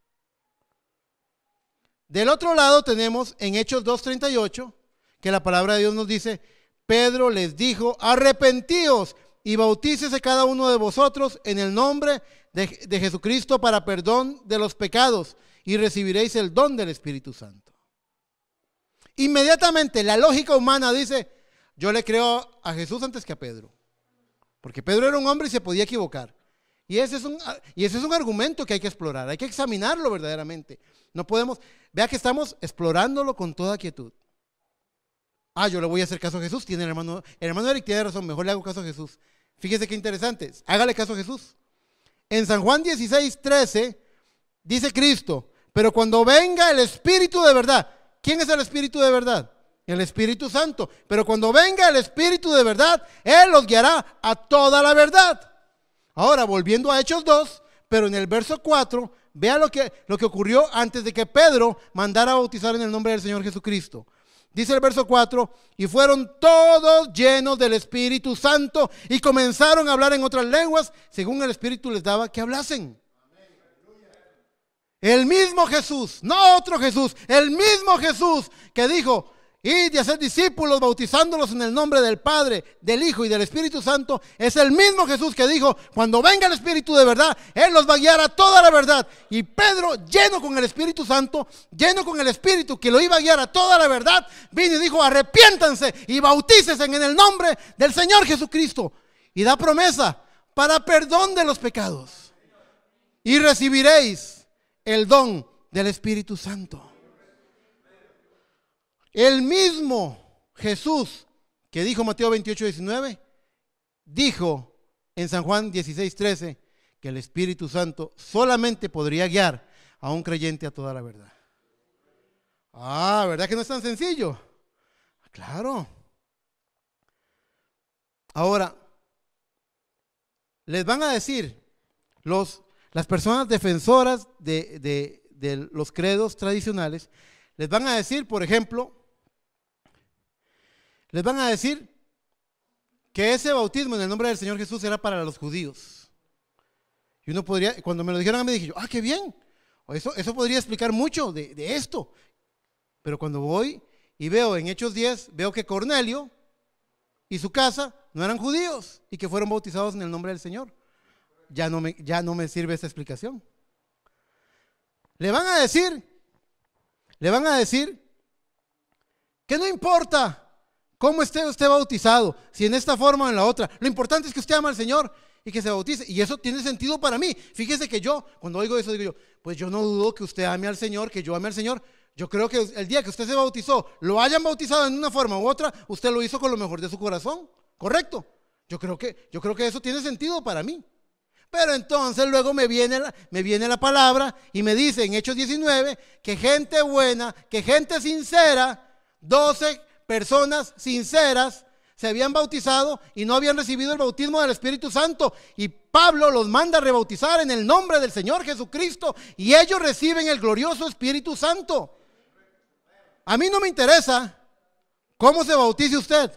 Del otro lado tenemos en Hechos 2.38 que la palabra de Dios nos dice, Pedro les dijo, arrepentíos y bautícese cada uno de vosotros en el nombre de Jesucristo para perdón de los pecados y recibiréis el don del Espíritu Santo. Inmediatamente la lógica humana dice, yo le creo a Jesús antes que a Pedro. Porque Pedro era un hombre y se podía equivocar. Y ese, es un, ah, y ese es un argumento que hay que explorar, hay que examinarlo verdaderamente. No podemos, vea que estamos explorándolo con toda quietud. Ah, yo le voy a hacer caso a Jesús, tiene el hermano, el hermano Eric tiene razón, mejor le hago caso a Jesús. Fíjese qué interesante, hágale caso a Jesús. En San Juan 16, 13 dice Cristo, pero cuando venga el Espíritu de verdad, ¿Quién es el Espíritu de verdad? El Espíritu Santo. Pero cuando venga el Espíritu de verdad, Él los guiará a toda la verdad. Ahora, volviendo a Hechos 2, pero en el verso 4, vea lo que, lo que ocurrió antes de que Pedro mandara a bautizar en el nombre del Señor Jesucristo. Dice el verso 4, y fueron todos llenos del Espíritu Santo y comenzaron a hablar en otras lenguas según el Espíritu les daba que hablasen. El mismo Jesús, no otro Jesús, el mismo Jesús que dijo, id y hacer discípulos bautizándolos en el nombre del Padre, del Hijo y del Espíritu Santo, es el mismo Jesús que dijo, cuando venga el Espíritu de verdad, Él los va a guiar a toda la verdad. Y Pedro, lleno con el Espíritu Santo, lleno con el Espíritu que lo iba a guiar a toda la verdad, vino y dijo, arrepiéntanse y bautícesen en el nombre del Señor Jesucristo. Y da promesa para perdón de los pecados. Y recibiréis el don del Espíritu Santo. El mismo Jesús que dijo Mateo 28, 19, dijo en San Juan 16, 13, que el Espíritu Santo solamente podría guiar a un creyente a toda la verdad. Ah, ¿verdad que no es tan sencillo? Claro. Ahora, les van a decir los las personas defensoras de, los credos tradicionales les van a decir, por ejemplo, les van a decir que ese bautismo en el nombre del Señor Jesús era para los judíos. Y uno podría, cuando me lo dijeron me mí, dije yo, ah, qué bien. Eso, eso podría explicar mucho de, de esto. Pero cuando voy y veo en Hechos 10, veo que Cornelio y su casa no eran judíos y que fueron bautizados en el nombre del Señor ya no me, ya no me sirve esa explicación. Le van a decir, le van a decir que no importa cómo esté usted bautizado, si en esta forma o en la otra, lo importante es que usted ama al Señor y que se bautice. Y eso tiene sentido para mí. Fíjese que yo, cuando oigo eso, digo yo, pues yo no dudo que usted ame al Señor, que yo ame al Señor. Yo creo que el día que usted se bautizó, lo hayan bautizado en una forma u otra, usted lo hizo con lo mejor de su corazón, ¿correcto? Yo creo que, yo creo que eso tiene sentido para mí. Pero entonces luego me viene, la, me viene la palabra y me dice en Hechos 19 que gente buena, que gente sincera, 12 personas sinceras se habían bautizado y no habían recibido el bautismo del Espíritu Santo. Y Pablo los manda a rebautizar en el nombre del Señor Jesucristo y ellos reciben el glorioso Espíritu Santo. A mí no me interesa cómo se bautice usted.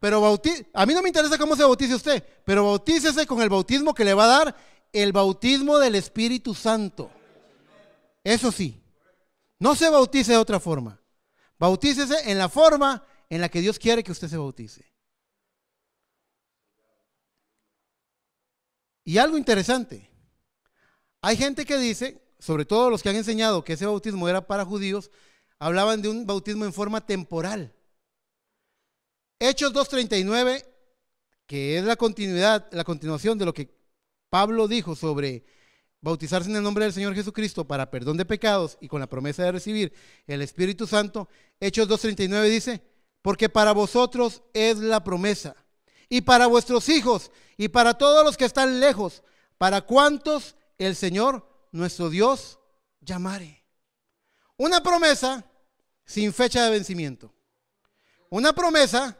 Pero a mí no me interesa cómo se bautice usted, pero bautícese con el bautismo que le va a dar el bautismo del Espíritu Santo. Eso sí, no se bautice de otra forma. Bautícese en la forma en la que Dios quiere que usted se bautice. Y algo interesante, hay gente que dice, sobre todo los que han enseñado que ese bautismo era para judíos, hablaban de un bautismo en forma temporal. Hechos 2.39, que es la continuidad, la continuación de lo que Pablo dijo sobre bautizarse en el nombre del Señor Jesucristo para perdón de pecados y con la promesa de recibir el Espíritu Santo, Hechos 2.39 dice, porque para vosotros es la promesa, y para vuestros hijos, y para todos los que están lejos, para cuantos el Señor nuestro Dios llamare. Una promesa sin fecha de vencimiento. Una promesa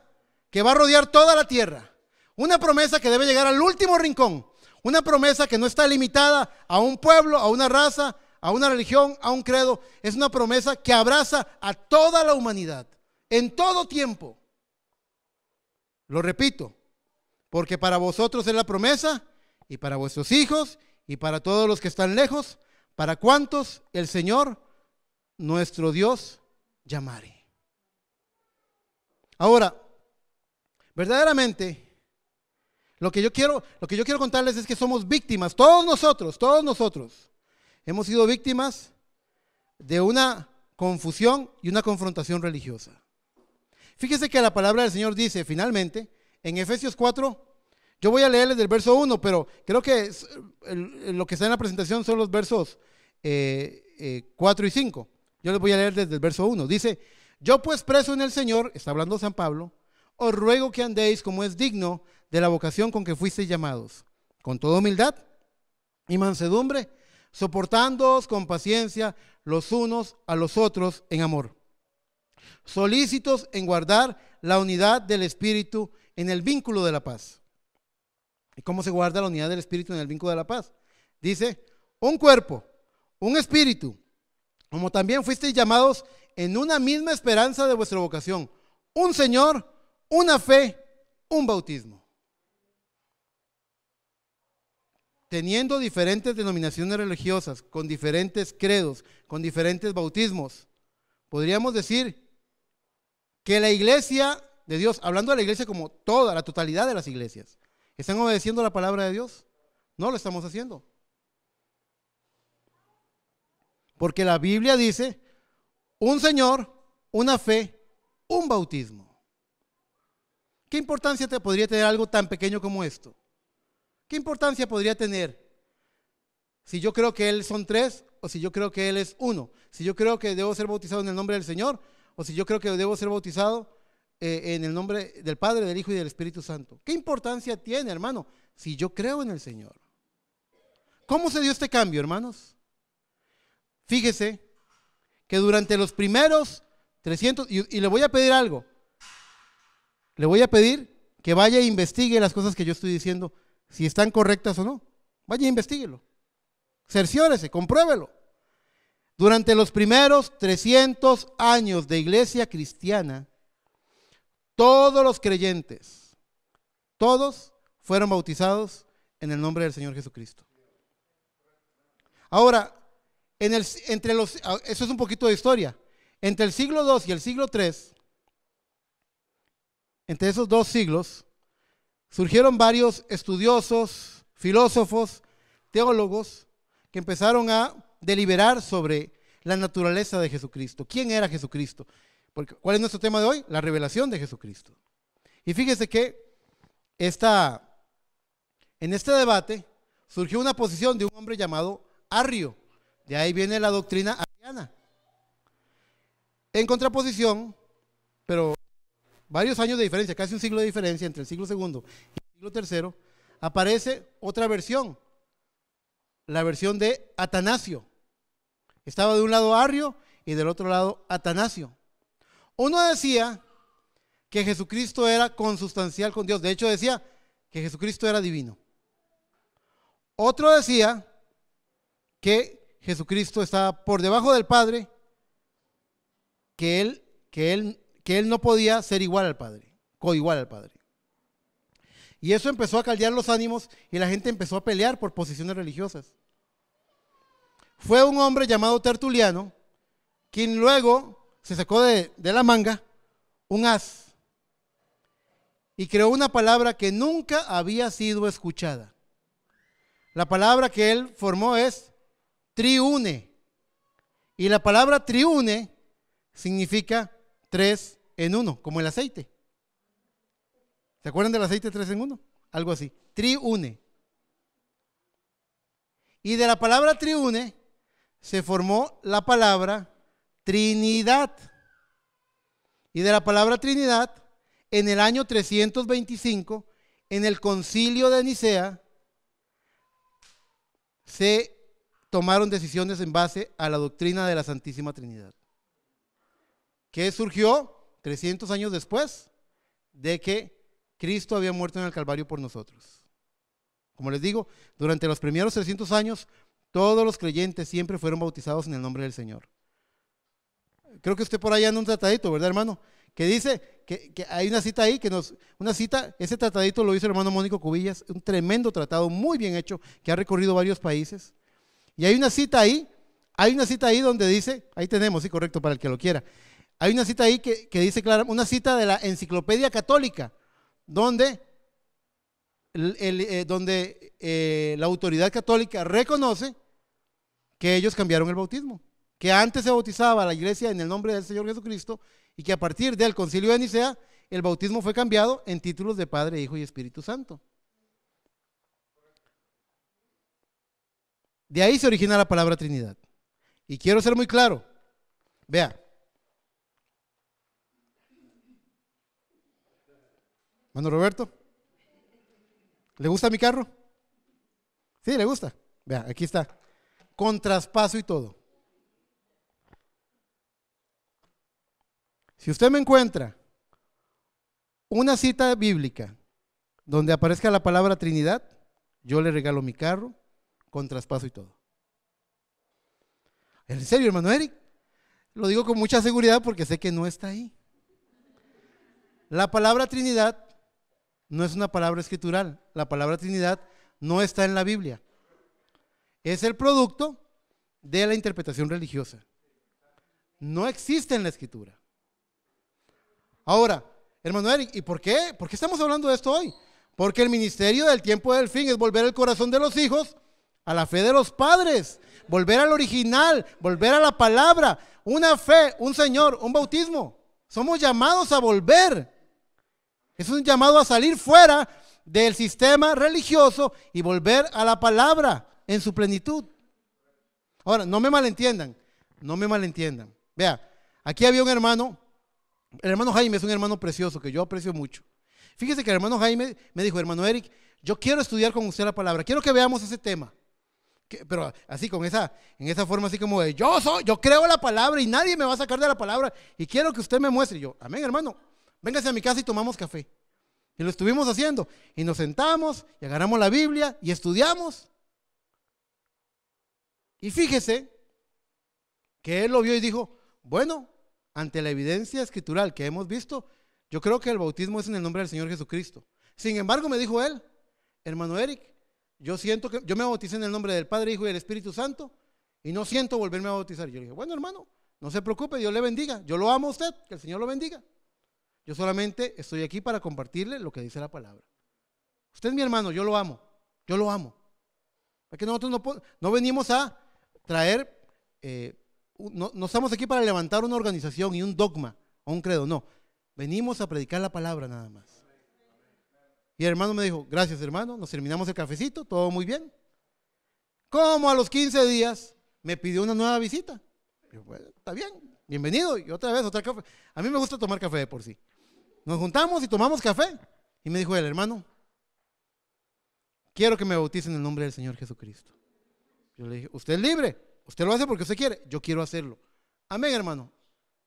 que va a rodear toda la tierra. Una promesa que debe llegar al último rincón. Una promesa que no está limitada a un pueblo, a una raza, a una religión, a un credo. Es una promesa que abraza a toda la humanidad, en todo tiempo. Lo repito, porque para vosotros es la promesa y para vuestros hijos y para todos los que están lejos, para cuantos el Señor, nuestro Dios, llamare. Ahora, Verdaderamente, lo que yo quiero, lo que yo quiero contarles es que somos víctimas, todos nosotros, todos nosotros hemos sido víctimas de una confusión y una confrontación religiosa. Fíjese que la palabra del Señor dice, finalmente, en Efesios 4, yo voy a leerles del verso 1, pero creo que lo que está en la presentación son los versos 4 eh, eh, y 5. Yo les voy a leer desde el verso 1. Dice, yo pues preso en el Señor, está hablando San Pablo, os ruego que andéis como es digno de la vocación con que fuisteis llamados, con toda humildad y mansedumbre, soportándoos con paciencia los unos a los otros en amor, solícitos en guardar la unidad del Espíritu en el vínculo de la paz. ¿Y cómo se guarda la unidad del Espíritu en el vínculo de la paz? Dice, un cuerpo, un espíritu, como también fuisteis llamados en una misma esperanza de vuestra vocación, un Señor, una fe, un bautismo. Teniendo diferentes denominaciones religiosas, con diferentes credos, con diferentes bautismos, podríamos decir que la iglesia de Dios, hablando de la iglesia como toda, la totalidad de las iglesias, ¿están obedeciendo la palabra de Dios? No lo estamos haciendo. Porque la Biblia dice, un Señor, una fe, un bautismo. ¿Qué importancia te podría tener algo tan pequeño como esto? ¿Qué importancia podría tener si yo creo que Él son tres o si yo creo que Él es uno? Si yo creo que debo ser bautizado en el nombre del Señor o si yo creo que debo ser bautizado eh, en el nombre del Padre, del Hijo y del Espíritu Santo. ¿Qué importancia tiene, hermano, si yo creo en el Señor? ¿Cómo se dio este cambio, hermanos? Fíjese que durante los primeros 300, y le voy a pedir algo, le voy a pedir que vaya e investigue las cosas que yo estoy diciendo, si están correctas o no. Vaya e investiguelo. Cerciórese, compruébelo. Durante los primeros 300 años de iglesia cristiana, todos los creyentes, todos fueron bautizados en el nombre del Señor Jesucristo. Ahora, en el, entre los, ah, eso es un poquito de historia. Entre el siglo II y el siglo III, entre esos dos siglos, surgieron varios estudiosos, filósofos, teólogos, que empezaron a deliberar sobre la naturaleza de Jesucristo. ¿Quién era Jesucristo? ¿Cuál es nuestro tema de hoy? La revelación de Jesucristo. Y fíjese que esta, en este debate surgió una posición de un hombre llamado Arrio. De ahí viene la doctrina arriana. En contraposición, pero varios años de diferencia, casi un siglo de diferencia entre el siglo II y el siglo III, aparece otra versión, la versión de Atanasio. Estaba de un lado Arrio y del otro lado Atanasio. Uno decía que Jesucristo era consustancial con Dios, de hecho decía que Jesucristo era divino. Otro decía que Jesucristo estaba por debajo del Padre, que él, que él que él no podía ser igual al Padre, coigual al Padre. Y eso empezó a caldear los ánimos y la gente empezó a pelear por posiciones religiosas. Fue un hombre llamado Tertuliano quien luego se sacó de, de la manga un as y creó una palabra que nunca había sido escuchada. La palabra que él formó es triune. Y la palabra triune significa tres en uno, como el aceite. ¿Se acuerdan del aceite tres en uno? Algo así. Triune. Y de la palabra triune se formó la palabra Trinidad. Y de la palabra Trinidad, en el año 325, en el concilio de Nicea, se tomaron decisiones en base a la doctrina de la Santísima Trinidad que surgió 300 años después de que Cristo había muerto en el Calvario por nosotros. Como les digo, durante los primeros 300 años, todos los creyentes siempre fueron bautizados en el nombre del Señor. Creo que usted por allá anda un tratadito, ¿verdad, hermano? Que dice que, hay una cita ahí que nos. Una cita, ese tratadito lo hizo el hermano Mónico Cubillas, un tremendo tratado, muy bien hecho, que ha recorrido varios países. Y hay una cita ahí, hay una cita ahí donde dice, ahí tenemos, sí, correcto, para el que lo quiera hay una cita ahí que, dice claramente, una cita de la Enciclopedia Católica, donde, eh, donde eh, la autoridad católica reconoce que ellos cambiaron el bautismo, que antes se bautizaba la iglesia en el nombre del Señor Jesucristo y que a partir del concilio de Nicea el bautismo fue cambiado en títulos de Padre, Hijo y Espíritu Santo. De ahí se origina la palabra Trinidad. Y quiero ser muy claro. Vea, Hermano Roberto, ¿le gusta mi carro? Sí, le gusta. Vea, aquí está. Con traspaso y todo. Si usted me encuentra una cita bíblica donde aparezca la palabra Trinidad, yo le regalo mi carro con traspaso y todo. En serio, hermano Eric. Lo digo con mucha seguridad porque sé que no está ahí. La palabra Trinidad no es una palabra escritural. La palabra Trinidad no está en la Biblia. Es el producto de la interpretación religiosa. No existe en la escritura. Ahora, hermano Eric, ¿y por qué? ¿Por qué estamos hablando de esto hoy? Porque el ministerio del tiempo del fin es volver el corazón de los hijos a la fe de los padres, volver al original, volver a la palabra, una fe, un Señor, un bautismo. Somos llamados a volver. Es un llamado a salir fuera del sistema religioso y volver a la palabra en su plenitud. Ahora, no me malentiendan, no me malentiendan. Vea, aquí había un hermano, el hermano Jaime es un hermano precioso que yo aprecio mucho. Fíjese que el hermano Jaime me dijo, hermano Eric, yo quiero estudiar con usted la palabra, quiero que veamos ese tema. pero así, con esa, en esa forma así como de, yo soy, yo creo la palabra y nadie me va a sacar de la palabra y quiero que usted me muestre. Y yo, amén hermano, véngase a mi casa y tomamos café. Y lo estuvimos haciendo. Y nos sentamos y agarramos la Biblia y estudiamos. Y fíjese que él lo vio y dijo, bueno, ante la evidencia escritural que hemos visto, yo creo que el bautismo es en el nombre del Señor Jesucristo. Sin embargo, me dijo él, hermano Eric, yo siento que yo me bauticé en el nombre del Padre, Hijo y del Espíritu Santo y no siento volverme a bautizar. Yo le dije, bueno, hermano, no se preocupe, Dios le bendiga. Yo lo amo a usted, que el Señor lo bendiga. Yo solamente estoy aquí para compartirle lo que dice la palabra. Usted es mi hermano, yo lo amo, yo lo amo. Porque nosotros no, no venimos a traer, eh, no, estamos aquí para levantar una organización y un dogma o un credo, no. Venimos a predicar la palabra nada más. Y el hermano me dijo, gracias hermano, nos terminamos el cafecito, todo muy bien. Como a los 15 días me pidió una nueva visita. está bien, bienvenido. Y otra vez, otra café. A mí me gusta tomar café de por sí. Nos juntamos y tomamos café. Y me dijo el hermano, quiero que me bauticen en el nombre del Señor Jesucristo. Yo le dije, usted es libre, usted lo hace porque usted quiere, yo quiero hacerlo. Amén, hermano.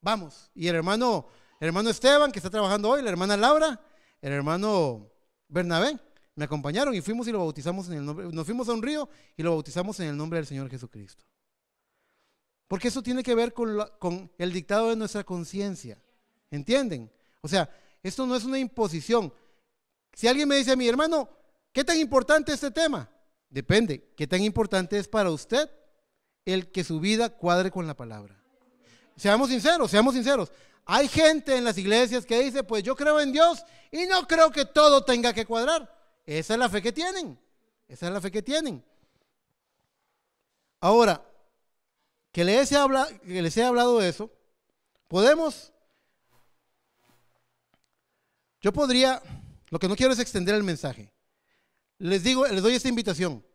Vamos. Y el hermano, el hermano Esteban, que está trabajando hoy, la hermana Laura, el hermano Bernabé, me acompañaron y fuimos y lo bautizamos en el nombre, nos fuimos a un río y lo bautizamos en el nombre del Señor Jesucristo. Porque eso tiene que ver con, con el dictado de nuestra conciencia. ¿Entienden? O sea, esto no es una imposición. Si alguien me dice a mi hermano, ¿qué tan importante es este tema? Depende, ¿qué tan importante es para usted el que su vida cuadre con la palabra? Seamos sinceros, seamos sinceros. Hay gente en las iglesias que dice, pues yo creo en Dios y no creo que todo tenga que cuadrar. Esa es la fe que tienen. Esa es la fe que tienen. Ahora, que les he, hablado, hablado de eso, podemos yo podría, lo que no quiero es extender el mensaje. Les digo, les doy esta invitación.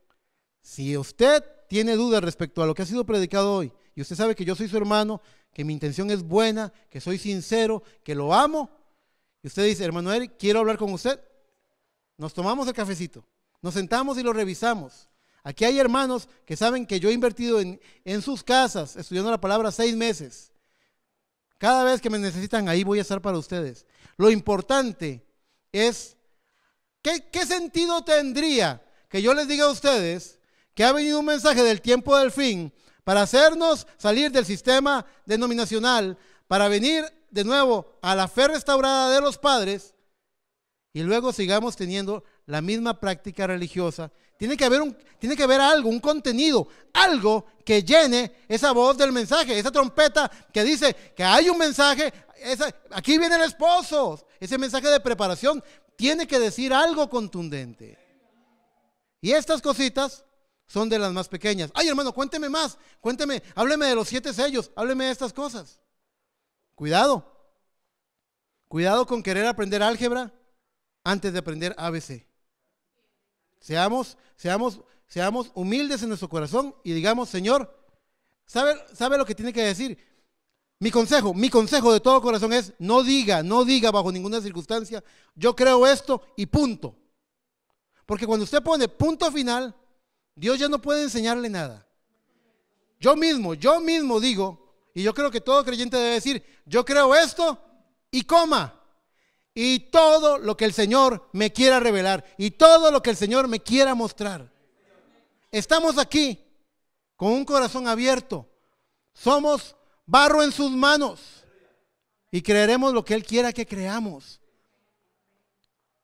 Si usted tiene dudas respecto a lo que ha sido predicado hoy, y usted sabe que yo soy su hermano, que mi intención es buena, que soy sincero, que lo amo, y usted dice, hermano Eric, quiero hablar con usted, nos tomamos el cafecito, nos sentamos y lo revisamos. Aquí hay hermanos que saben que yo he invertido en, en sus casas, estudiando la palabra, seis meses cada vez que me necesitan ahí voy a estar para ustedes. Lo importante es, ¿qué, sentido tendría que yo les diga a ustedes que ha venido un mensaje del tiempo del fin para hacernos salir del sistema denominacional, para venir de nuevo a la fe restaurada de los padres y luego sigamos teniendo la misma práctica religiosa tiene que haber, un, tiene que algo, un contenido, algo que llene esa voz del mensaje, esa trompeta que dice que hay un mensaje. aquí viene el esposo. Ese mensaje de preparación tiene que decir algo contundente. Y estas cositas son de las más pequeñas. Ay, hermano, cuénteme más. Cuénteme, hábleme de los siete sellos, hábleme de estas cosas. Cuidado. Cuidado con querer aprender álgebra antes de aprender ABC. Seamos, seamos, seamos humildes en nuestro corazón y digamos, Señor, ¿sabe, ¿sabe lo que tiene que decir? Mi consejo, mi consejo de todo corazón es, no diga, no diga bajo ninguna circunstancia, yo creo esto y punto. Porque cuando usted pone punto final, Dios ya no puede enseñarle nada. Yo mismo, yo mismo digo, y yo creo que todo creyente debe decir, yo creo esto y coma y todo lo que el Señor me quiera revelar y todo lo que el Señor me quiera mostrar. Estamos aquí con un corazón abierto. Somos barro en sus manos y creeremos lo que Él quiera que creamos.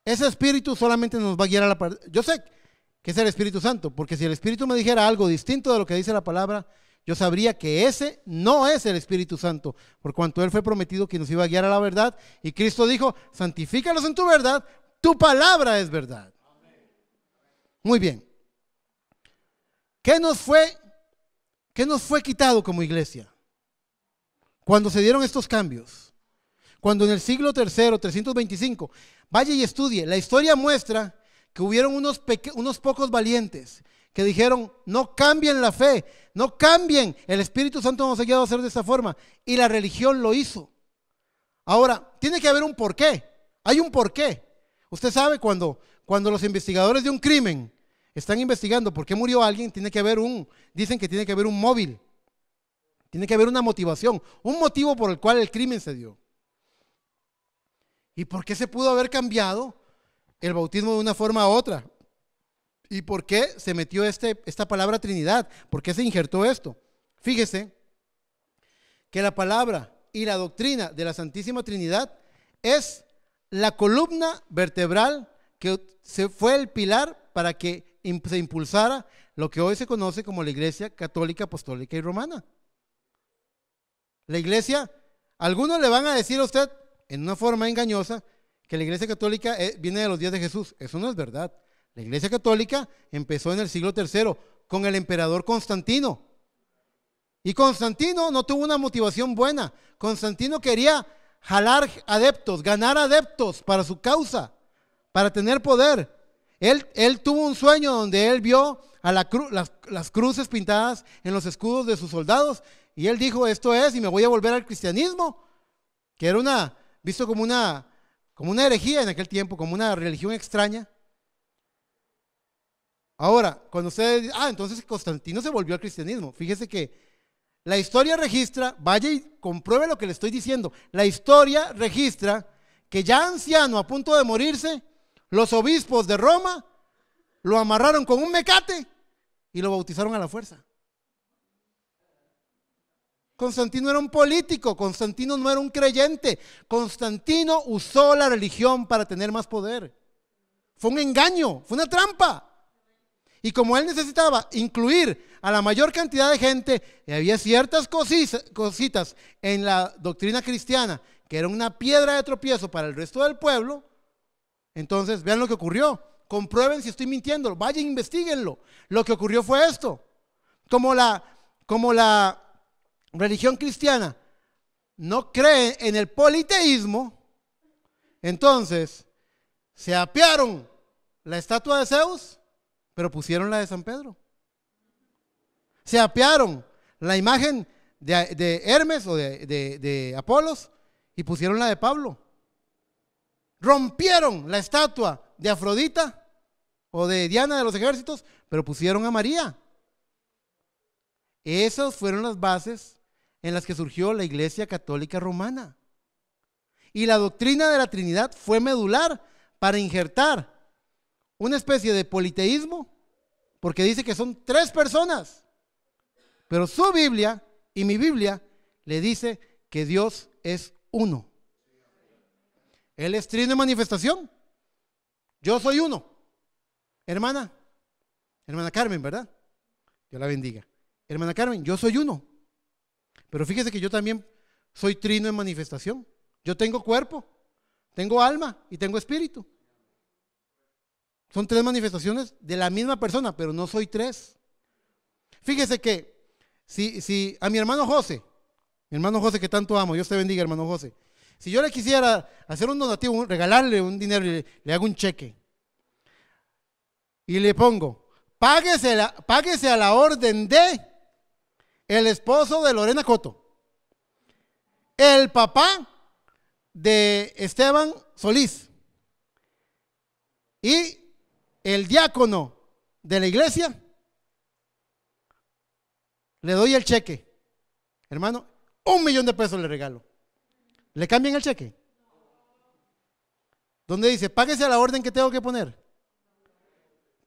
Ese espíritu solamente nos va a guiar a la palabra. Yo sé que es el Espíritu Santo, porque si el Espíritu me dijera algo distinto de lo que dice la palabra, yo sabría que ese no es el Espíritu Santo, por cuanto Él fue prometido que nos iba a guiar a la verdad. Y Cristo dijo, santifícalos en tu verdad, tu palabra es verdad. Muy bien. ¿Qué nos fue, qué nos fue quitado como iglesia? Cuando se dieron estos cambios, cuando en el siglo III, 325, vaya y estudie, la historia muestra que hubieron unos, unos pocos valientes que dijeron, no cambien la fe, no cambien, el Espíritu Santo nos ha quedado a hacer de esta forma. Y la religión lo hizo. Ahora, tiene que haber un porqué, hay un porqué. Usted sabe cuando, cuando los investigadores de un crimen están investigando por qué murió alguien, tiene que haber un, dicen que tiene que haber un móvil, tiene que haber una motivación, un motivo por el cual el crimen se dio. ¿Y por qué se pudo haber cambiado el bautismo de una forma a otra? ¿Y por qué se metió este, esta palabra Trinidad? ¿Por qué se injertó esto? Fíjese que la palabra y la doctrina de la Santísima Trinidad es la columna vertebral que se fue el pilar para que se impulsara lo que hoy se conoce como la Iglesia Católica, Apostólica y Romana. La Iglesia, algunos le van a decir a usted, en una forma engañosa, que la Iglesia Católica eh, viene de los días de Jesús. Eso no es verdad. La Iglesia Católica empezó en el siglo III con el emperador Constantino. Y Constantino no tuvo una motivación buena. Constantino quería jalar adeptos, ganar adeptos para su causa, para tener poder. Él, tuvo un sueño donde él vio a la las, las cruces pintadas en los escudos de sus soldados y él dijo, esto es, y me voy a volver al cristianismo, que era una, visto como una, como una herejía en aquel tiempo, como una religión extraña. Ahora, cuando ustedes, ah, entonces Constantino se volvió al cristianismo. Fíjese que la historia registra, vaya y compruebe lo que le estoy diciendo. La historia registra que ya anciano a punto de morirse, los obispos de Roma lo amarraron con un mecate y lo bautizaron a la fuerza. Constantino era un político, Constantino no era un creyente. Constantino usó la religión para tener más poder. Fue un engaño, fue una trampa. Y como él necesitaba incluir a la mayor cantidad de gente, y había ciertas cositas, en la doctrina cristiana que era una piedra de tropiezo para el resto del pueblo, entonces vean lo que ocurrió. Comprueben si estoy mintiendo. Vayan, investiguenlo. Lo que ocurrió fue esto. Como la, como la religión cristiana no cree en el politeísmo, entonces se apiaron la estatua de Zeus pero pusieron la de San Pedro. Se apearon la imagen de, Hermes o de, de Apolos y pusieron la de Pablo. Rompieron la estatua de Afrodita o de Diana de los ejércitos, pero pusieron a María. Esas fueron las bases en las que surgió la Iglesia Católica Romana. Y la doctrina de la Trinidad fue medular para injertar una especie de politeísmo, porque dice que son tres personas. Pero su Biblia y mi Biblia le dice que Dios es uno. Él es trino en manifestación. Yo soy uno. Hermana, hermana Carmen, ¿verdad? Dios la bendiga. Hermana Carmen, yo soy uno. Pero fíjese que yo también soy trino en manifestación. Yo tengo cuerpo, tengo alma y tengo espíritu. Son tres manifestaciones de la misma persona, pero no soy tres. Fíjese que si, si a mi hermano José, mi hermano José que tanto amo, Dios te bendiga, hermano José. Si yo le quisiera hacer un donativo, regalarle un dinero, le, le hago un cheque. Y le pongo, páguese, páguese a la orden de el esposo de Lorena Coto, el papá de Esteban Solís y el diácono de la iglesia, le doy el cheque. Hermano, un millón de pesos le regalo. ¿Le cambian el cheque? Donde dice, páguese a la orden que tengo que poner.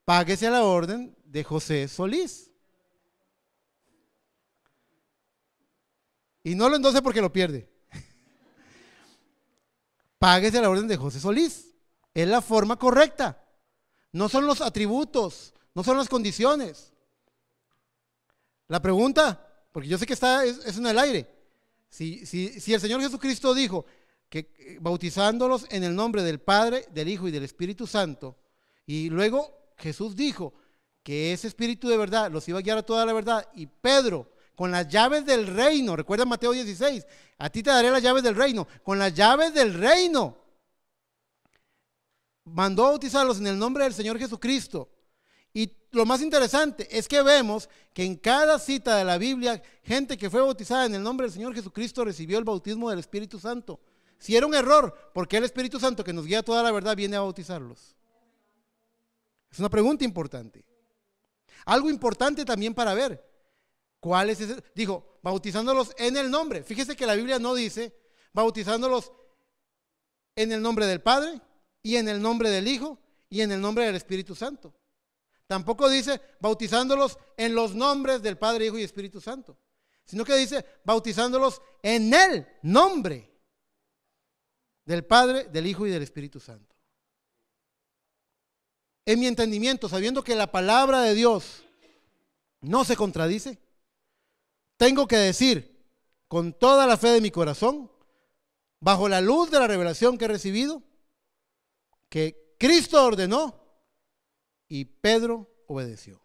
Páguese a la orden de José Solís. Y no lo endose porque lo pierde. Páguese a la orden de José Solís. Es la forma correcta. No son los atributos, no son las condiciones. La pregunta, porque yo sé que está, es, en el aire. Si, si, si el Señor Jesucristo dijo que eh, bautizándolos en el nombre del Padre, del Hijo y del Espíritu Santo, y luego Jesús dijo que ese Espíritu de verdad los iba a guiar a toda la verdad, y Pedro, con las llaves del reino, recuerda Mateo 16, a ti te daré las llaves del reino, con las llaves del reino, mandó a bautizarlos en el nombre del Señor Jesucristo. Y lo más interesante es que vemos que en cada cita de la Biblia, gente que fue bautizada en el nombre del Señor Jesucristo recibió el bautismo del Espíritu Santo. Si era un error, porque el Espíritu Santo que nos guía toda la verdad viene a bautizarlos? Es una pregunta importante. Algo importante también para ver. ¿Cuál es ese? Dijo, bautizándolos en el nombre. Fíjese que la Biblia no dice bautizándolos en el nombre del Padre, y en el nombre del Hijo y en el nombre del Espíritu Santo. Tampoco dice bautizándolos en los nombres del Padre, Hijo y Espíritu Santo, sino que dice bautizándolos en el nombre del Padre, del Hijo y del Espíritu Santo. En mi entendimiento, sabiendo que la palabra de Dios no se contradice, tengo que decir con toda la fe de mi corazón, bajo la luz de la revelación que he recibido, que Cristo ordenó y Pedro obedeció.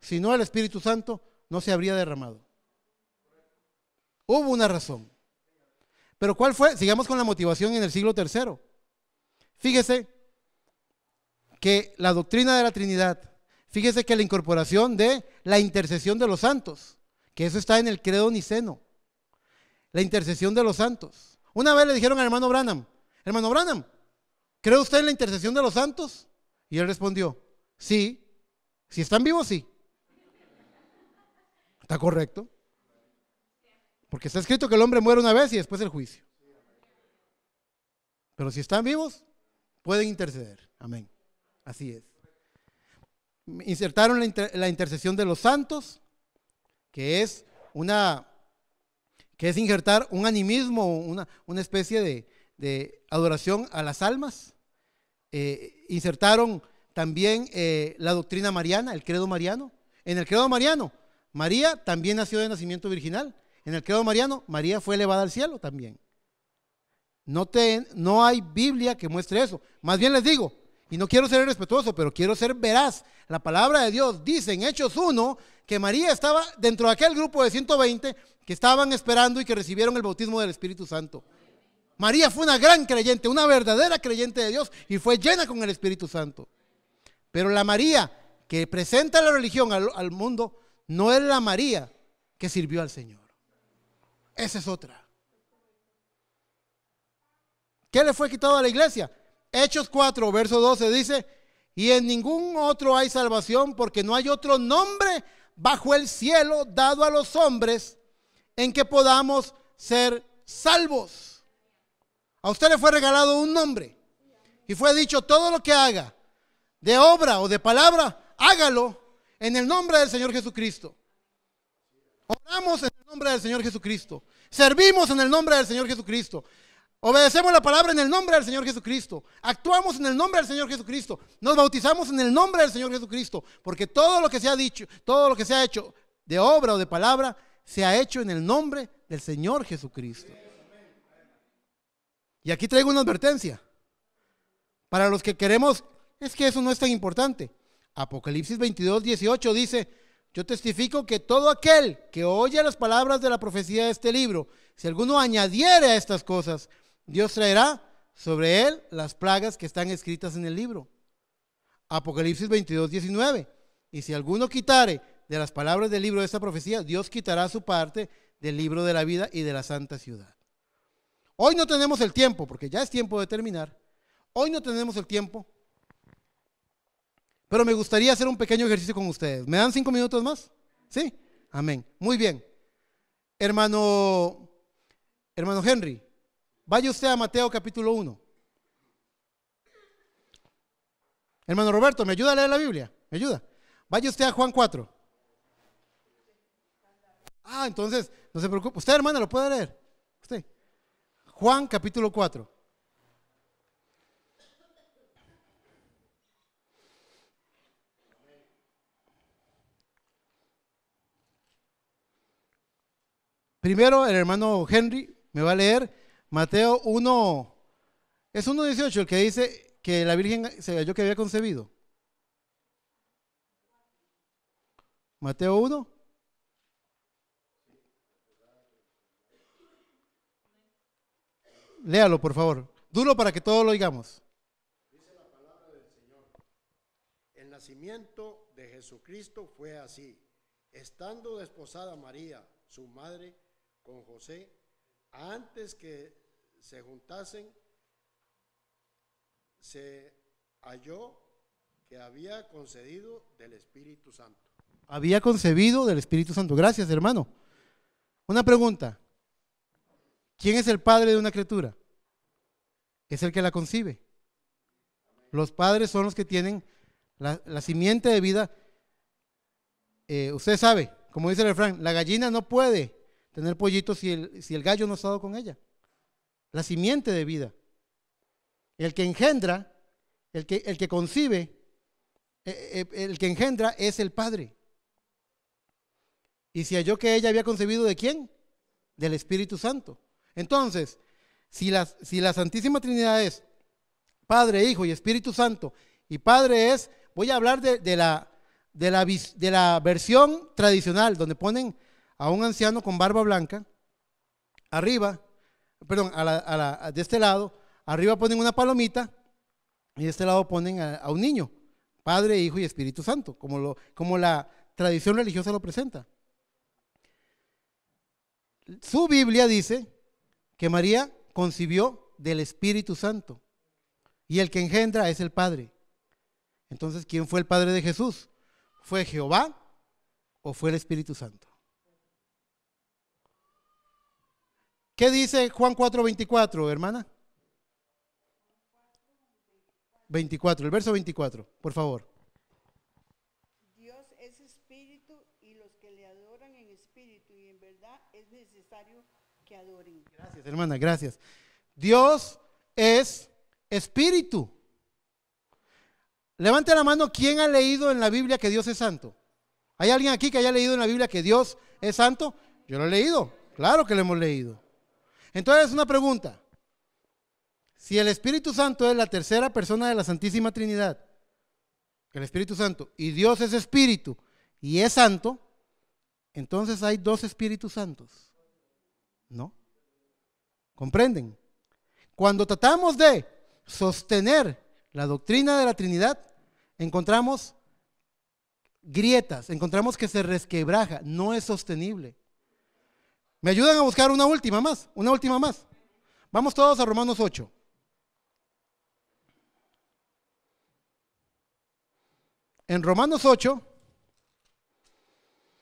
Si no, el Espíritu Santo no se habría derramado. Hubo una razón. Pero ¿cuál fue? Sigamos con la motivación en el siglo III. Fíjese que la doctrina de la Trinidad, fíjese que la incorporación de la intercesión de los santos, que eso está en el credo niceno, la intercesión de los santos. Una vez le dijeron al hermano Branham, hermano Branham, ¿Cree usted en la intercesión de los santos? Y él respondió, sí, si están vivos, sí. ¿Está correcto? Porque está escrito que el hombre muere una vez y después el juicio. Pero si están vivos, pueden interceder. Amén. Así es. Insertaron la, intercesión de los santos, que es una que es injertar un animismo, una, especie de adoración a las almas. Eh, insertaron también eh, la doctrina mariana, el credo mariano. En el credo mariano, María también nació de nacimiento virginal. En el credo mariano, María fue elevada al cielo también. No, te, no hay Biblia que muestre eso. Más bien les digo, y no quiero ser irrespetuoso pero quiero ser veraz. La palabra de Dios dice en Hechos 1 que María estaba dentro de aquel grupo de 120 que estaban esperando y que recibieron el bautismo del Espíritu Santo. María fue una gran creyente, una verdadera creyente de Dios y fue llena con el Espíritu Santo. Pero la María que presenta la religión al, mundo no es la María que sirvió al Señor. Esa es otra. ¿Qué le fue quitado a la iglesia? Hechos 4, verso 12 dice, y en ningún otro hay salvación porque no hay otro nombre bajo el cielo dado a los hombres en que podamos ser salvos. A usted le fue regalado un nombre. Y fue dicho, todo lo que haga, de obra o de palabra, hágalo en el nombre del Señor Jesucristo. Oramos en el nombre del Señor Jesucristo. Servimos en el nombre del Señor Jesucristo. Obedecemos la palabra en el nombre del Señor Jesucristo. Actuamos en el nombre del Señor Jesucristo. Nos bautizamos en el nombre del Señor Jesucristo. Porque todo lo que se ha dicho, todo lo que se ha hecho de obra o de palabra, se ha hecho en el nombre del Señor Jesucristo. Y aquí traigo una advertencia. Para los que queremos, es que eso no es tan importante. Apocalipsis 22, 18 dice, yo testifico que todo aquel que oye las palabras de la profecía de este libro, si alguno añadiere a estas cosas, Dios traerá sobre él las plagas que están escritas en el libro. Apocalipsis 22, 19. Y si alguno quitare de las palabras del libro de esta profecía, Dios quitará su parte del libro de la vida y de la santa ciudad. Hoy no tenemos el tiempo, porque ya es tiempo de terminar. Hoy no tenemos el tiempo. Pero me gustaría hacer un pequeño ejercicio con ustedes. ¿Me dan cinco minutos más? ¿Sí? Amén. Muy bien. Hermano, hermano Henry, vaya usted a Mateo capítulo 1. Hermano Roberto, ¿me ayuda a leer la Biblia? ¿Me ayuda? Vaya usted a Juan 4. Ah, entonces, no se preocupe. Usted, hermana, lo puede leer. Juan capítulo 4. Primero el hermano Henry me va a leer Mateo 1, es 1.18 el que dice que la Virgen se halló que había concebido. Mateo 1. Léalo, por favor. Duro para que todos lo oigamos. Dice la palabra del Señor. El nacimiento de Jesucristo fue así. Estando desposada María, su madre, con José, antes que se juntasen, se halló que había concedido del Espíritu Santo. Había concebido del Espíritu Santo. Gracias, hermano. Una pregunta. ¿Quién es el padre de una criatura? Es el que la concibe. Los padres son los que tienen la, simiente de vida. Eh, usted sabe, como dice el refrán, la gallina no puede tener pollitos si el, si el gallo no ha estado con ella. La simiente de vida. El que engendra, el que, el que concibe, el, eh, eh, el que engendra es el padre. Y si halló que ella había concebido de quién? Del Espíritu Santo. Entonces, si, si la Santísima Trinidad es Padre, Hijo y Espíritu Santo, y Padre es, voy a hablar de, la, de, la, versión tradicional, donde ponen a un anciano con barba blanca, arriba, perdón, de este lado, arriba ponen una palomita y de este lado ponen a, un niño, Padre, Hijo y Espíritu Santo, como, lo, como la tradición religiosa lo presenta. Su Biblia dice que María concibió del Espíritu Santo. Y el que engendra es el Padre. Entonces, ¿quién fue el Padre de Jesús? ¿Fue Jehová o fue el Espíritu Santo? ¿Qué dice Juan 4:24, hermana? 24, el verso 24, por favor. Dios es espíritu y los que le adoran en espíritu y en verdad es necesario que adoren. Gracias, hermana, gracias. Dios es espíritu. Levante la mano ¿quién ha leído en la Biblia que Dios es santo. ¿Hay alguien aquí que haya leído en la Biblia que Dios es santo? Yo lo he leído, claro que lo hemos leído. Entonces, una pregunta. Si el Espíritu Santo es la tercera persona de la Santísima Trinidad, el Espíritu Santo, y Dios es Espíritu y es santo, entonces hay dos Espíritus Santos. ¿No? ¿Comprenden? Cuando tratamos de sostener la doctrina de la Trinidad, encontramos grietas, encontramos que se resquebraja, no es sostenible. ¿Me ayudan a buscar una última más? Una última más. Vamos todos a Romanos 8. En Romanos 8,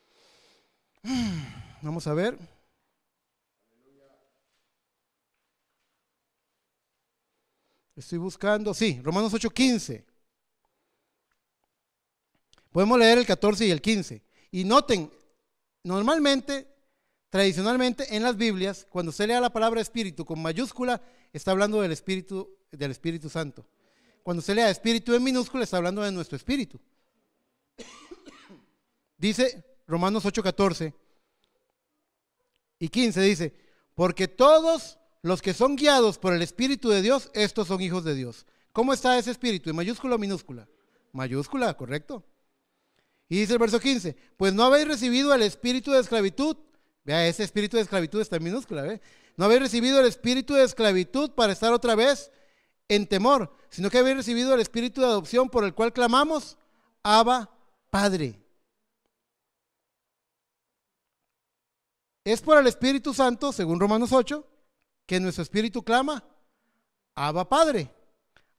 vamos a ver. Estoy buscando, sí, Romanos 8:15. Podemos leer el 14 y el 15. Y noten, normalmente, tradicionalmente en las Biblias, cuando se lea la palabra espíritu con mayúscula, está hablando del Espíritu, del Espíritu Santo. Cuando se lea espíritu en minúscula, está hablando de nuestro espíritu. Dice Romanos 14 y 15, dice, porque todos los que son guiados por el Espíritu de Dios, estos son hijos de Dios. ¿Cómo está ese Espíritu? ¿En mayúscula o minúscula? Mayúscula, correcto. Y dice el verso 15, pues no habéis recibido el espíritu de esclavitud. Vea, ese espíritu de esclavitud está en minúscula, ¿ve? No habéis recibido el espíritu de esclavitud para estar otra vez en temor, sino que habéis recibido el espíritu de adopción por el cual clamamos, Abba, Padre. Es por el Espíritu Santo, según Romanos 8, que nuestro espíritu clama, Abba Padre.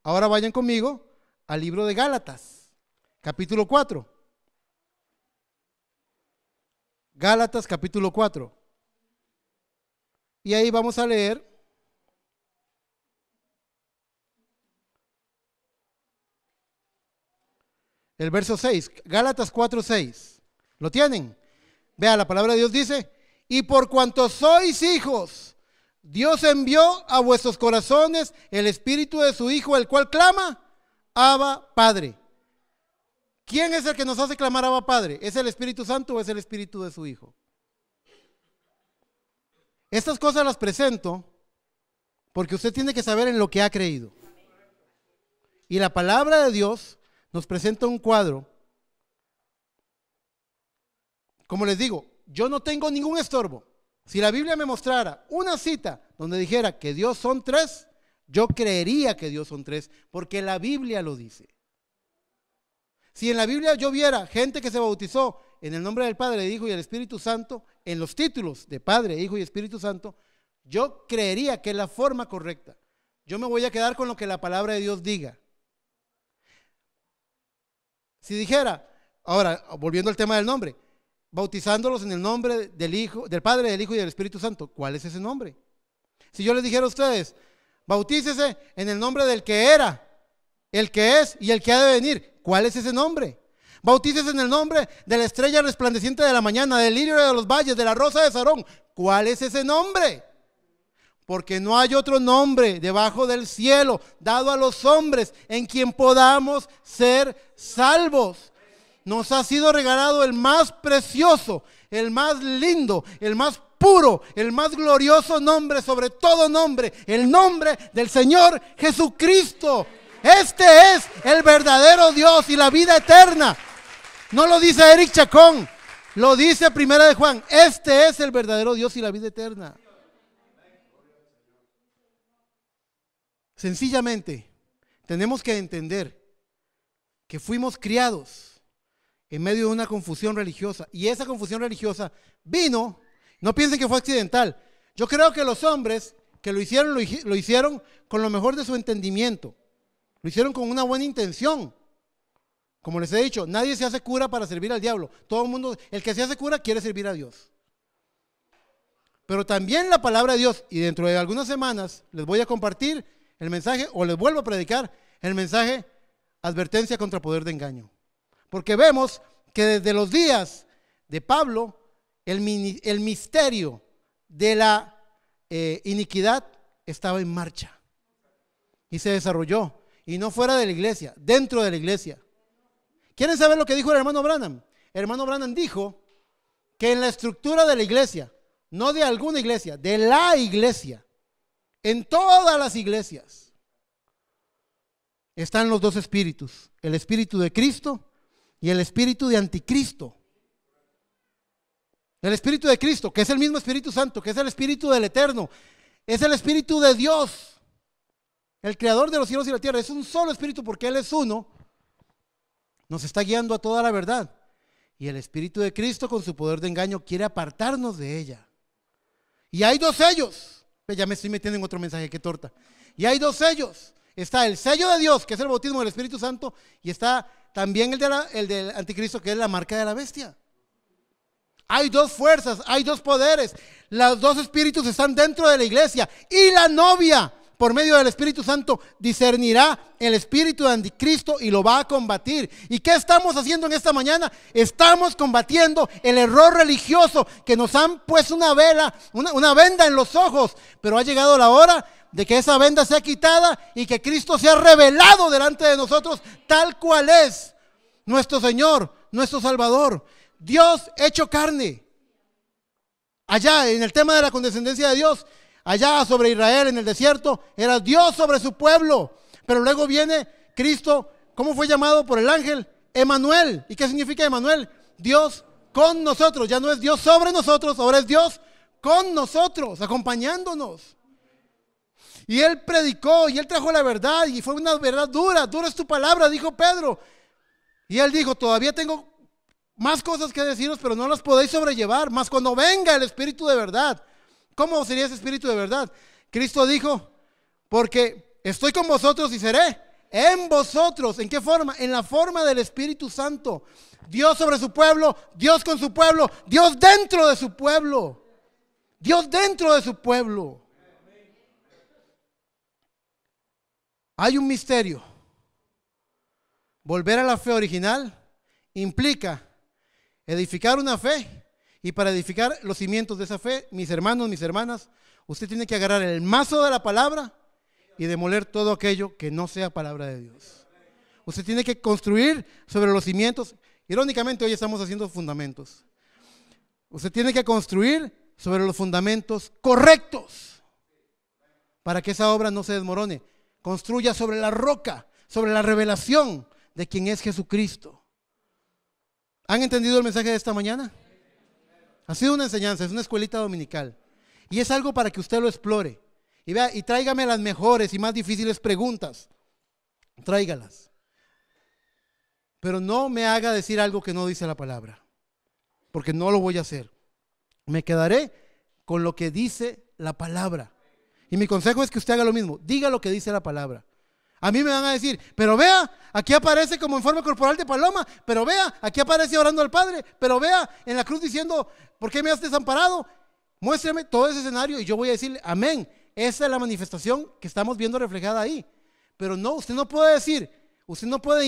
Ahora vayan conmigo al libro de Gálatas, capítulo 4. Gálatas, capítulo 4. Y ahí vamos a leer el verso 6, Gálatas 4, 6. ¿Lo tienen? Vea, la palabra de Dios dice, y por cuanto sois hijos, Dios envió a vuestros corazones el espíritu de su Hijo, el cual clama, Abba Padre. ¿Quién es el que nos hace clamar Abba Padre? ¿Es el Espíritu Santo o es el Espíritu de su Hijo? Estas cosas las presento porque usted tiene que saber en lo que ha creído. Y la palabra de Dios nos presenta un cuadro. Como les digo, yo no tengo ningún estorbo. Si la Biblia me mostrara una cita donde dijera que Dios son tres, yo creería que Dios son tres, porque la Biblia lo dice. Si en la Biblia yo viera gente que se bautizó en el nombre del Padre, Hijo y el Espíritu Santo, en los títulos de Padre, Hijo y Espíritu Santo, yo creería que es la forma correcta. Yo me voy a quedar con lo que la palabra de Dios diga. Si dijera, ahora, volviendo al tema del nombre, bautizándolos en el nombre del Hijo, del Padre, del Hijo y del Espíritu Santo. ¿Cuál es ese nombre? Si yo les dijera a ustedes, bautícese en el nombre del que era, el que es y el que ha de venir, ¿cuál es ese nombre? Bautícese en el nombre de la estrella resplandeciente de la mañana, del lirio de los valles, de la rosa de Sarón. ¿Cuál es ese nombre? Porque no hay otro nombre debajo del cielo dado a los hombres en quien podamos ser salvos nos ha sido regalado el más precioso, el más lindo, el más puro, el más glorioso nombre sobre todo nombre, el nombre del Señor Jesucristo. Este es el verdadero Dios y la vida eterna. No lo dice Eric Chacón, lo dice Primera de Juan. Este es el verdadero Dios y la vida eterna. Sencillamente, tenemos que entender que fuimos criados en medio de una confusión religiosa. Y esa confusión religiosa vino, no piensen que fue accidental. Yo creo que los hombres que lo hicieron, lo, hicieron con lo mejor de su entendimiento. Lo hicieron con una buena intención. Como les he dicho, nadie se hace cura para servir al diablo. Todo el mundo, el que se hace cura quiere servir a Dios. Pero también la palabra de Dios, y dentro de algunas semanas les voy a compartir el mensaje, o les vuelvo a predicar el mensaje, advertencia contra poder de engaño. Porque vemos que desde los días de Pablo, el, misterio de la eh, iniquidad estaba en marcha y se desarrolló. Y no fuera de la iglesia, dentro de la iglesia. ¿Quieren saber lo que dijo el hermano Branham? El hermano Branham dijo que en la estructura de la iglesia, no de alguna iglesia, de la iglesia, en todas las iglesias, están los dos espíritus, el espíritu de Cristo y el espíritu de anticristo. El espíritu de Cristo, que es el mismo Espíritu Santo, que es el espíritu del Eterno, es el espíritu de Dios, el creador de los cielos y la tierra, es un solo espíritu porque Él es uno, nos está guiando a toda la verdad. Y el espíritu de Cristo con su poder de engaño quiere apartarnos de ella. Y hay dos sellos. Ya me estoy metiendo en otro mensaje, que torta. Y hay dos sellos. Está el sello de Dios, que es el bautismo del Espíritu Santo, y está también el, el del anticristo, que es la marca de la bestia. Hay dos fuerzas, hay dos poderes. Los dos espíritus están dentro de la iglesia. Y la novia, por medio del Espíritu Santo, discernirá el espíritu de anticristo y lo va a combatir. ¿Y qué estamos haciendo en esta mañana? Estamos combatiendo el error religioso que nos han puesto una vela, una venda en los ojos. Pero ha llegado la hora de que esa venda sea quitada y que Cristo sea revelado delante de nosotros tal cual es nuestro Señor, nuestro Salvador. Dios hecho carne. Allá, en el tema de la condescendencia de Dios, allá sobre Israel, en el desierto, era Dios sobre su pueblo. Pero luego viene Cristo, ¿cómo fue llamado por el ángel? Emanuel. ¿Y qué significa Emanuel? Dios con nosotros. Ya no es Dios sobre nosotros, ahora es Dios con nosotros, acompañándonos. Y él predicó y él trajo la verdad y fue una verdad dura, dura es tu palabra, dijo Pedro. Y él dijo, todavía tengo más cosas que deciros, pero no las podéis sobrellevar, más cuando venga el Espíritu de verdad. ¿Cómo sería ese Espíritu de verdad? Cristo dijo, porque estoy con vosotros y seré en vosotros. ¿En qué forma? En la forma del Espíritu Santo. Dios sobre su pueblo, Dios con su pueblo, Dios dentro de su pueblo. Dios dentro de su pueblo. Hay un misterio. Volver a la fe original implica edificar una fe y para edificar los cimientos de esa fe, mis hermanos, mis hermanas, usted tiene que agarrar el mazo de la palabra y demoler todo aquello que no sea palabra de Dios. Usted tiene que construir sobre los cimientos. Irónicamente, hoy estamos haciendo fundamentos. Usted tiene que construir sobre los fundamentos correctos para que esa obra no se desmorone. Construya sobre la roca, sobre la revelación de quien es Jesucristo. ¿Han entendido el mensaje de esta mañana? Ha sido una enseñanza, es una escuelita dominical. Y es algo para que usted lo explore. Y vea, y tráigame las mejores y más difíciles preguntas. Tráigalas. Pero no me haga decir algo que no dice la palabra. Porque no lo voy a hacer. Me quedaré con lo que dice la palabra. Y mi consejo es que usted haga lo mismo. Diga lo que dice la palabra. A mí me van a decir, pero vea, aquí aparece como en forma corporal de paloma, pero vea, aquí aparece orando al Padre, pero vea, en la cruz diciendo, ¿por qué me has desamparado? Muéstrame todo ese escenario y yo voy a decirle, amén. Esa es la manifestación que estamos viendo reflejada ahí. Pero no, usted no puede decir, usted no puede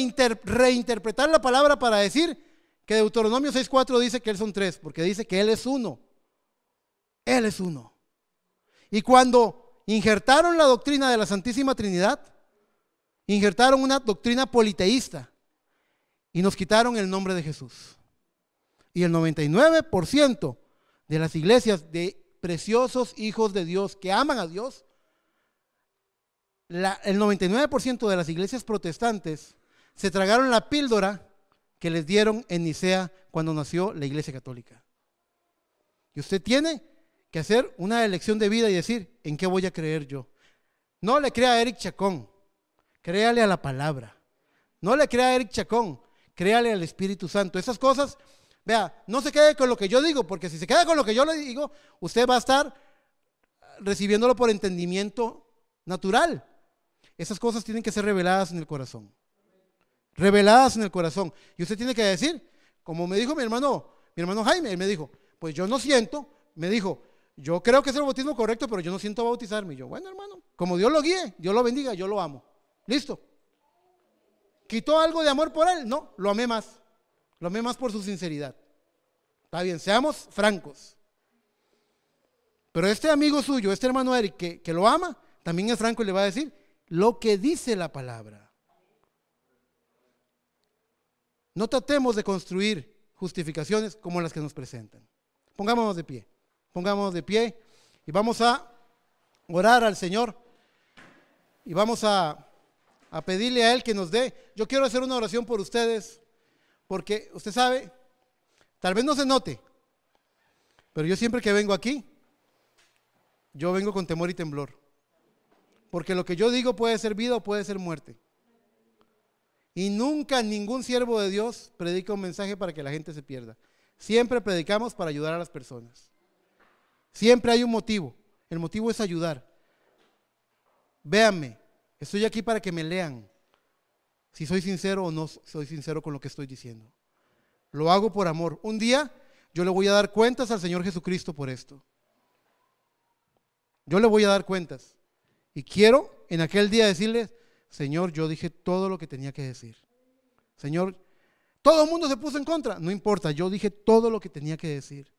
reinterpretar la palabra para decir que Deuteronomio 6.4 dice que Él son tres, porque dice que Él es uno. Él es uno. Y cuando injertaron la doctrina de la Santísima Trinidad, injertaron una doctrina politeísta y nos quitaron el nombre de Jesús. Y el 99% de las iglesias de preciosos hijos de Dios que aman a Dios, el 99% de las iglesias protestantes se tragaron la píldora que les dieron en Nicea cuando nació la iglesia católica. Y usted tiene que hacer una elección de vida y decir, ¿en qué voy a creer yo? No le crea a Eric Chacón, créale a la palabra. No le crea a Eric Chacón, créale al Espíritu Santo. Esas cosas, vea, no se quede con lo que yo digo, porque si se queda con lo que yo le digo, usted va a estar recibiéndolo por entendimiento natural. Esas cosas tienen que ser reveladas en el corazón. Reveladas en el corazón. Y usted tiene que decir, como me dijo mi hermano, mi hermano Jaime, él me dijo, pues yo no siento, me dijo, yo creo que es el bautismo correcto, pero yo no siento bautizarme. Y yo, bueno, hermano, como Dios lo guíe, Dios lo bendiga, yo lo amo. Listo. ¿Quitó algo de amor por él? No, lo amé más. Lo amé más por su sinceridad. Está bien, seamos francos. Pero este amigo suyo, este hermano Eric, que, que lo ama, también es franco y le va a decir lo que dice la palabra. No tratemos de construir justificaciones como las que nos presentan. Pongámonos de pie. Pongamos de pie y vamos a orar al Señor y vamos a, pedirle a Él que nos dé. Yo quiero hacer una oración por ustedes porque usted sabe, tal vez no se note, pero yo siempre que vengo aquí, yo vengo con temor y temblor. Porque lo que yo digo puede ser vida o puede ser muerte. Y nunca ningún siervo de Dios predica un mensaje para que la gente se pierda. Siempre predicamos para ayudar a las personas. Siempre hay un motivo. El motivo es ayudar. Véanme, estoy aquí para que me lean. Si soy sincero o no soy sincero con lo que estoy diciendo. Lo hago por amor. Un día yo le voy a dar cuentas al Señor Jesucristo por esto. Yo le voy a dar cuentas. Y quiero en aquel día decirles, Señor, yo dije todo lo que tenía que decir. Señor, todo el mundo se puso en contra. No importa, yo dije todo lo que tenía que decir.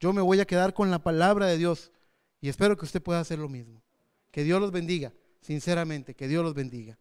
Yo me voy a quedar con la palabra de Dios y espero que usted pueda hacer lo mismo. Que Dios los bendiga, sinceramente, que Dios los bendiga.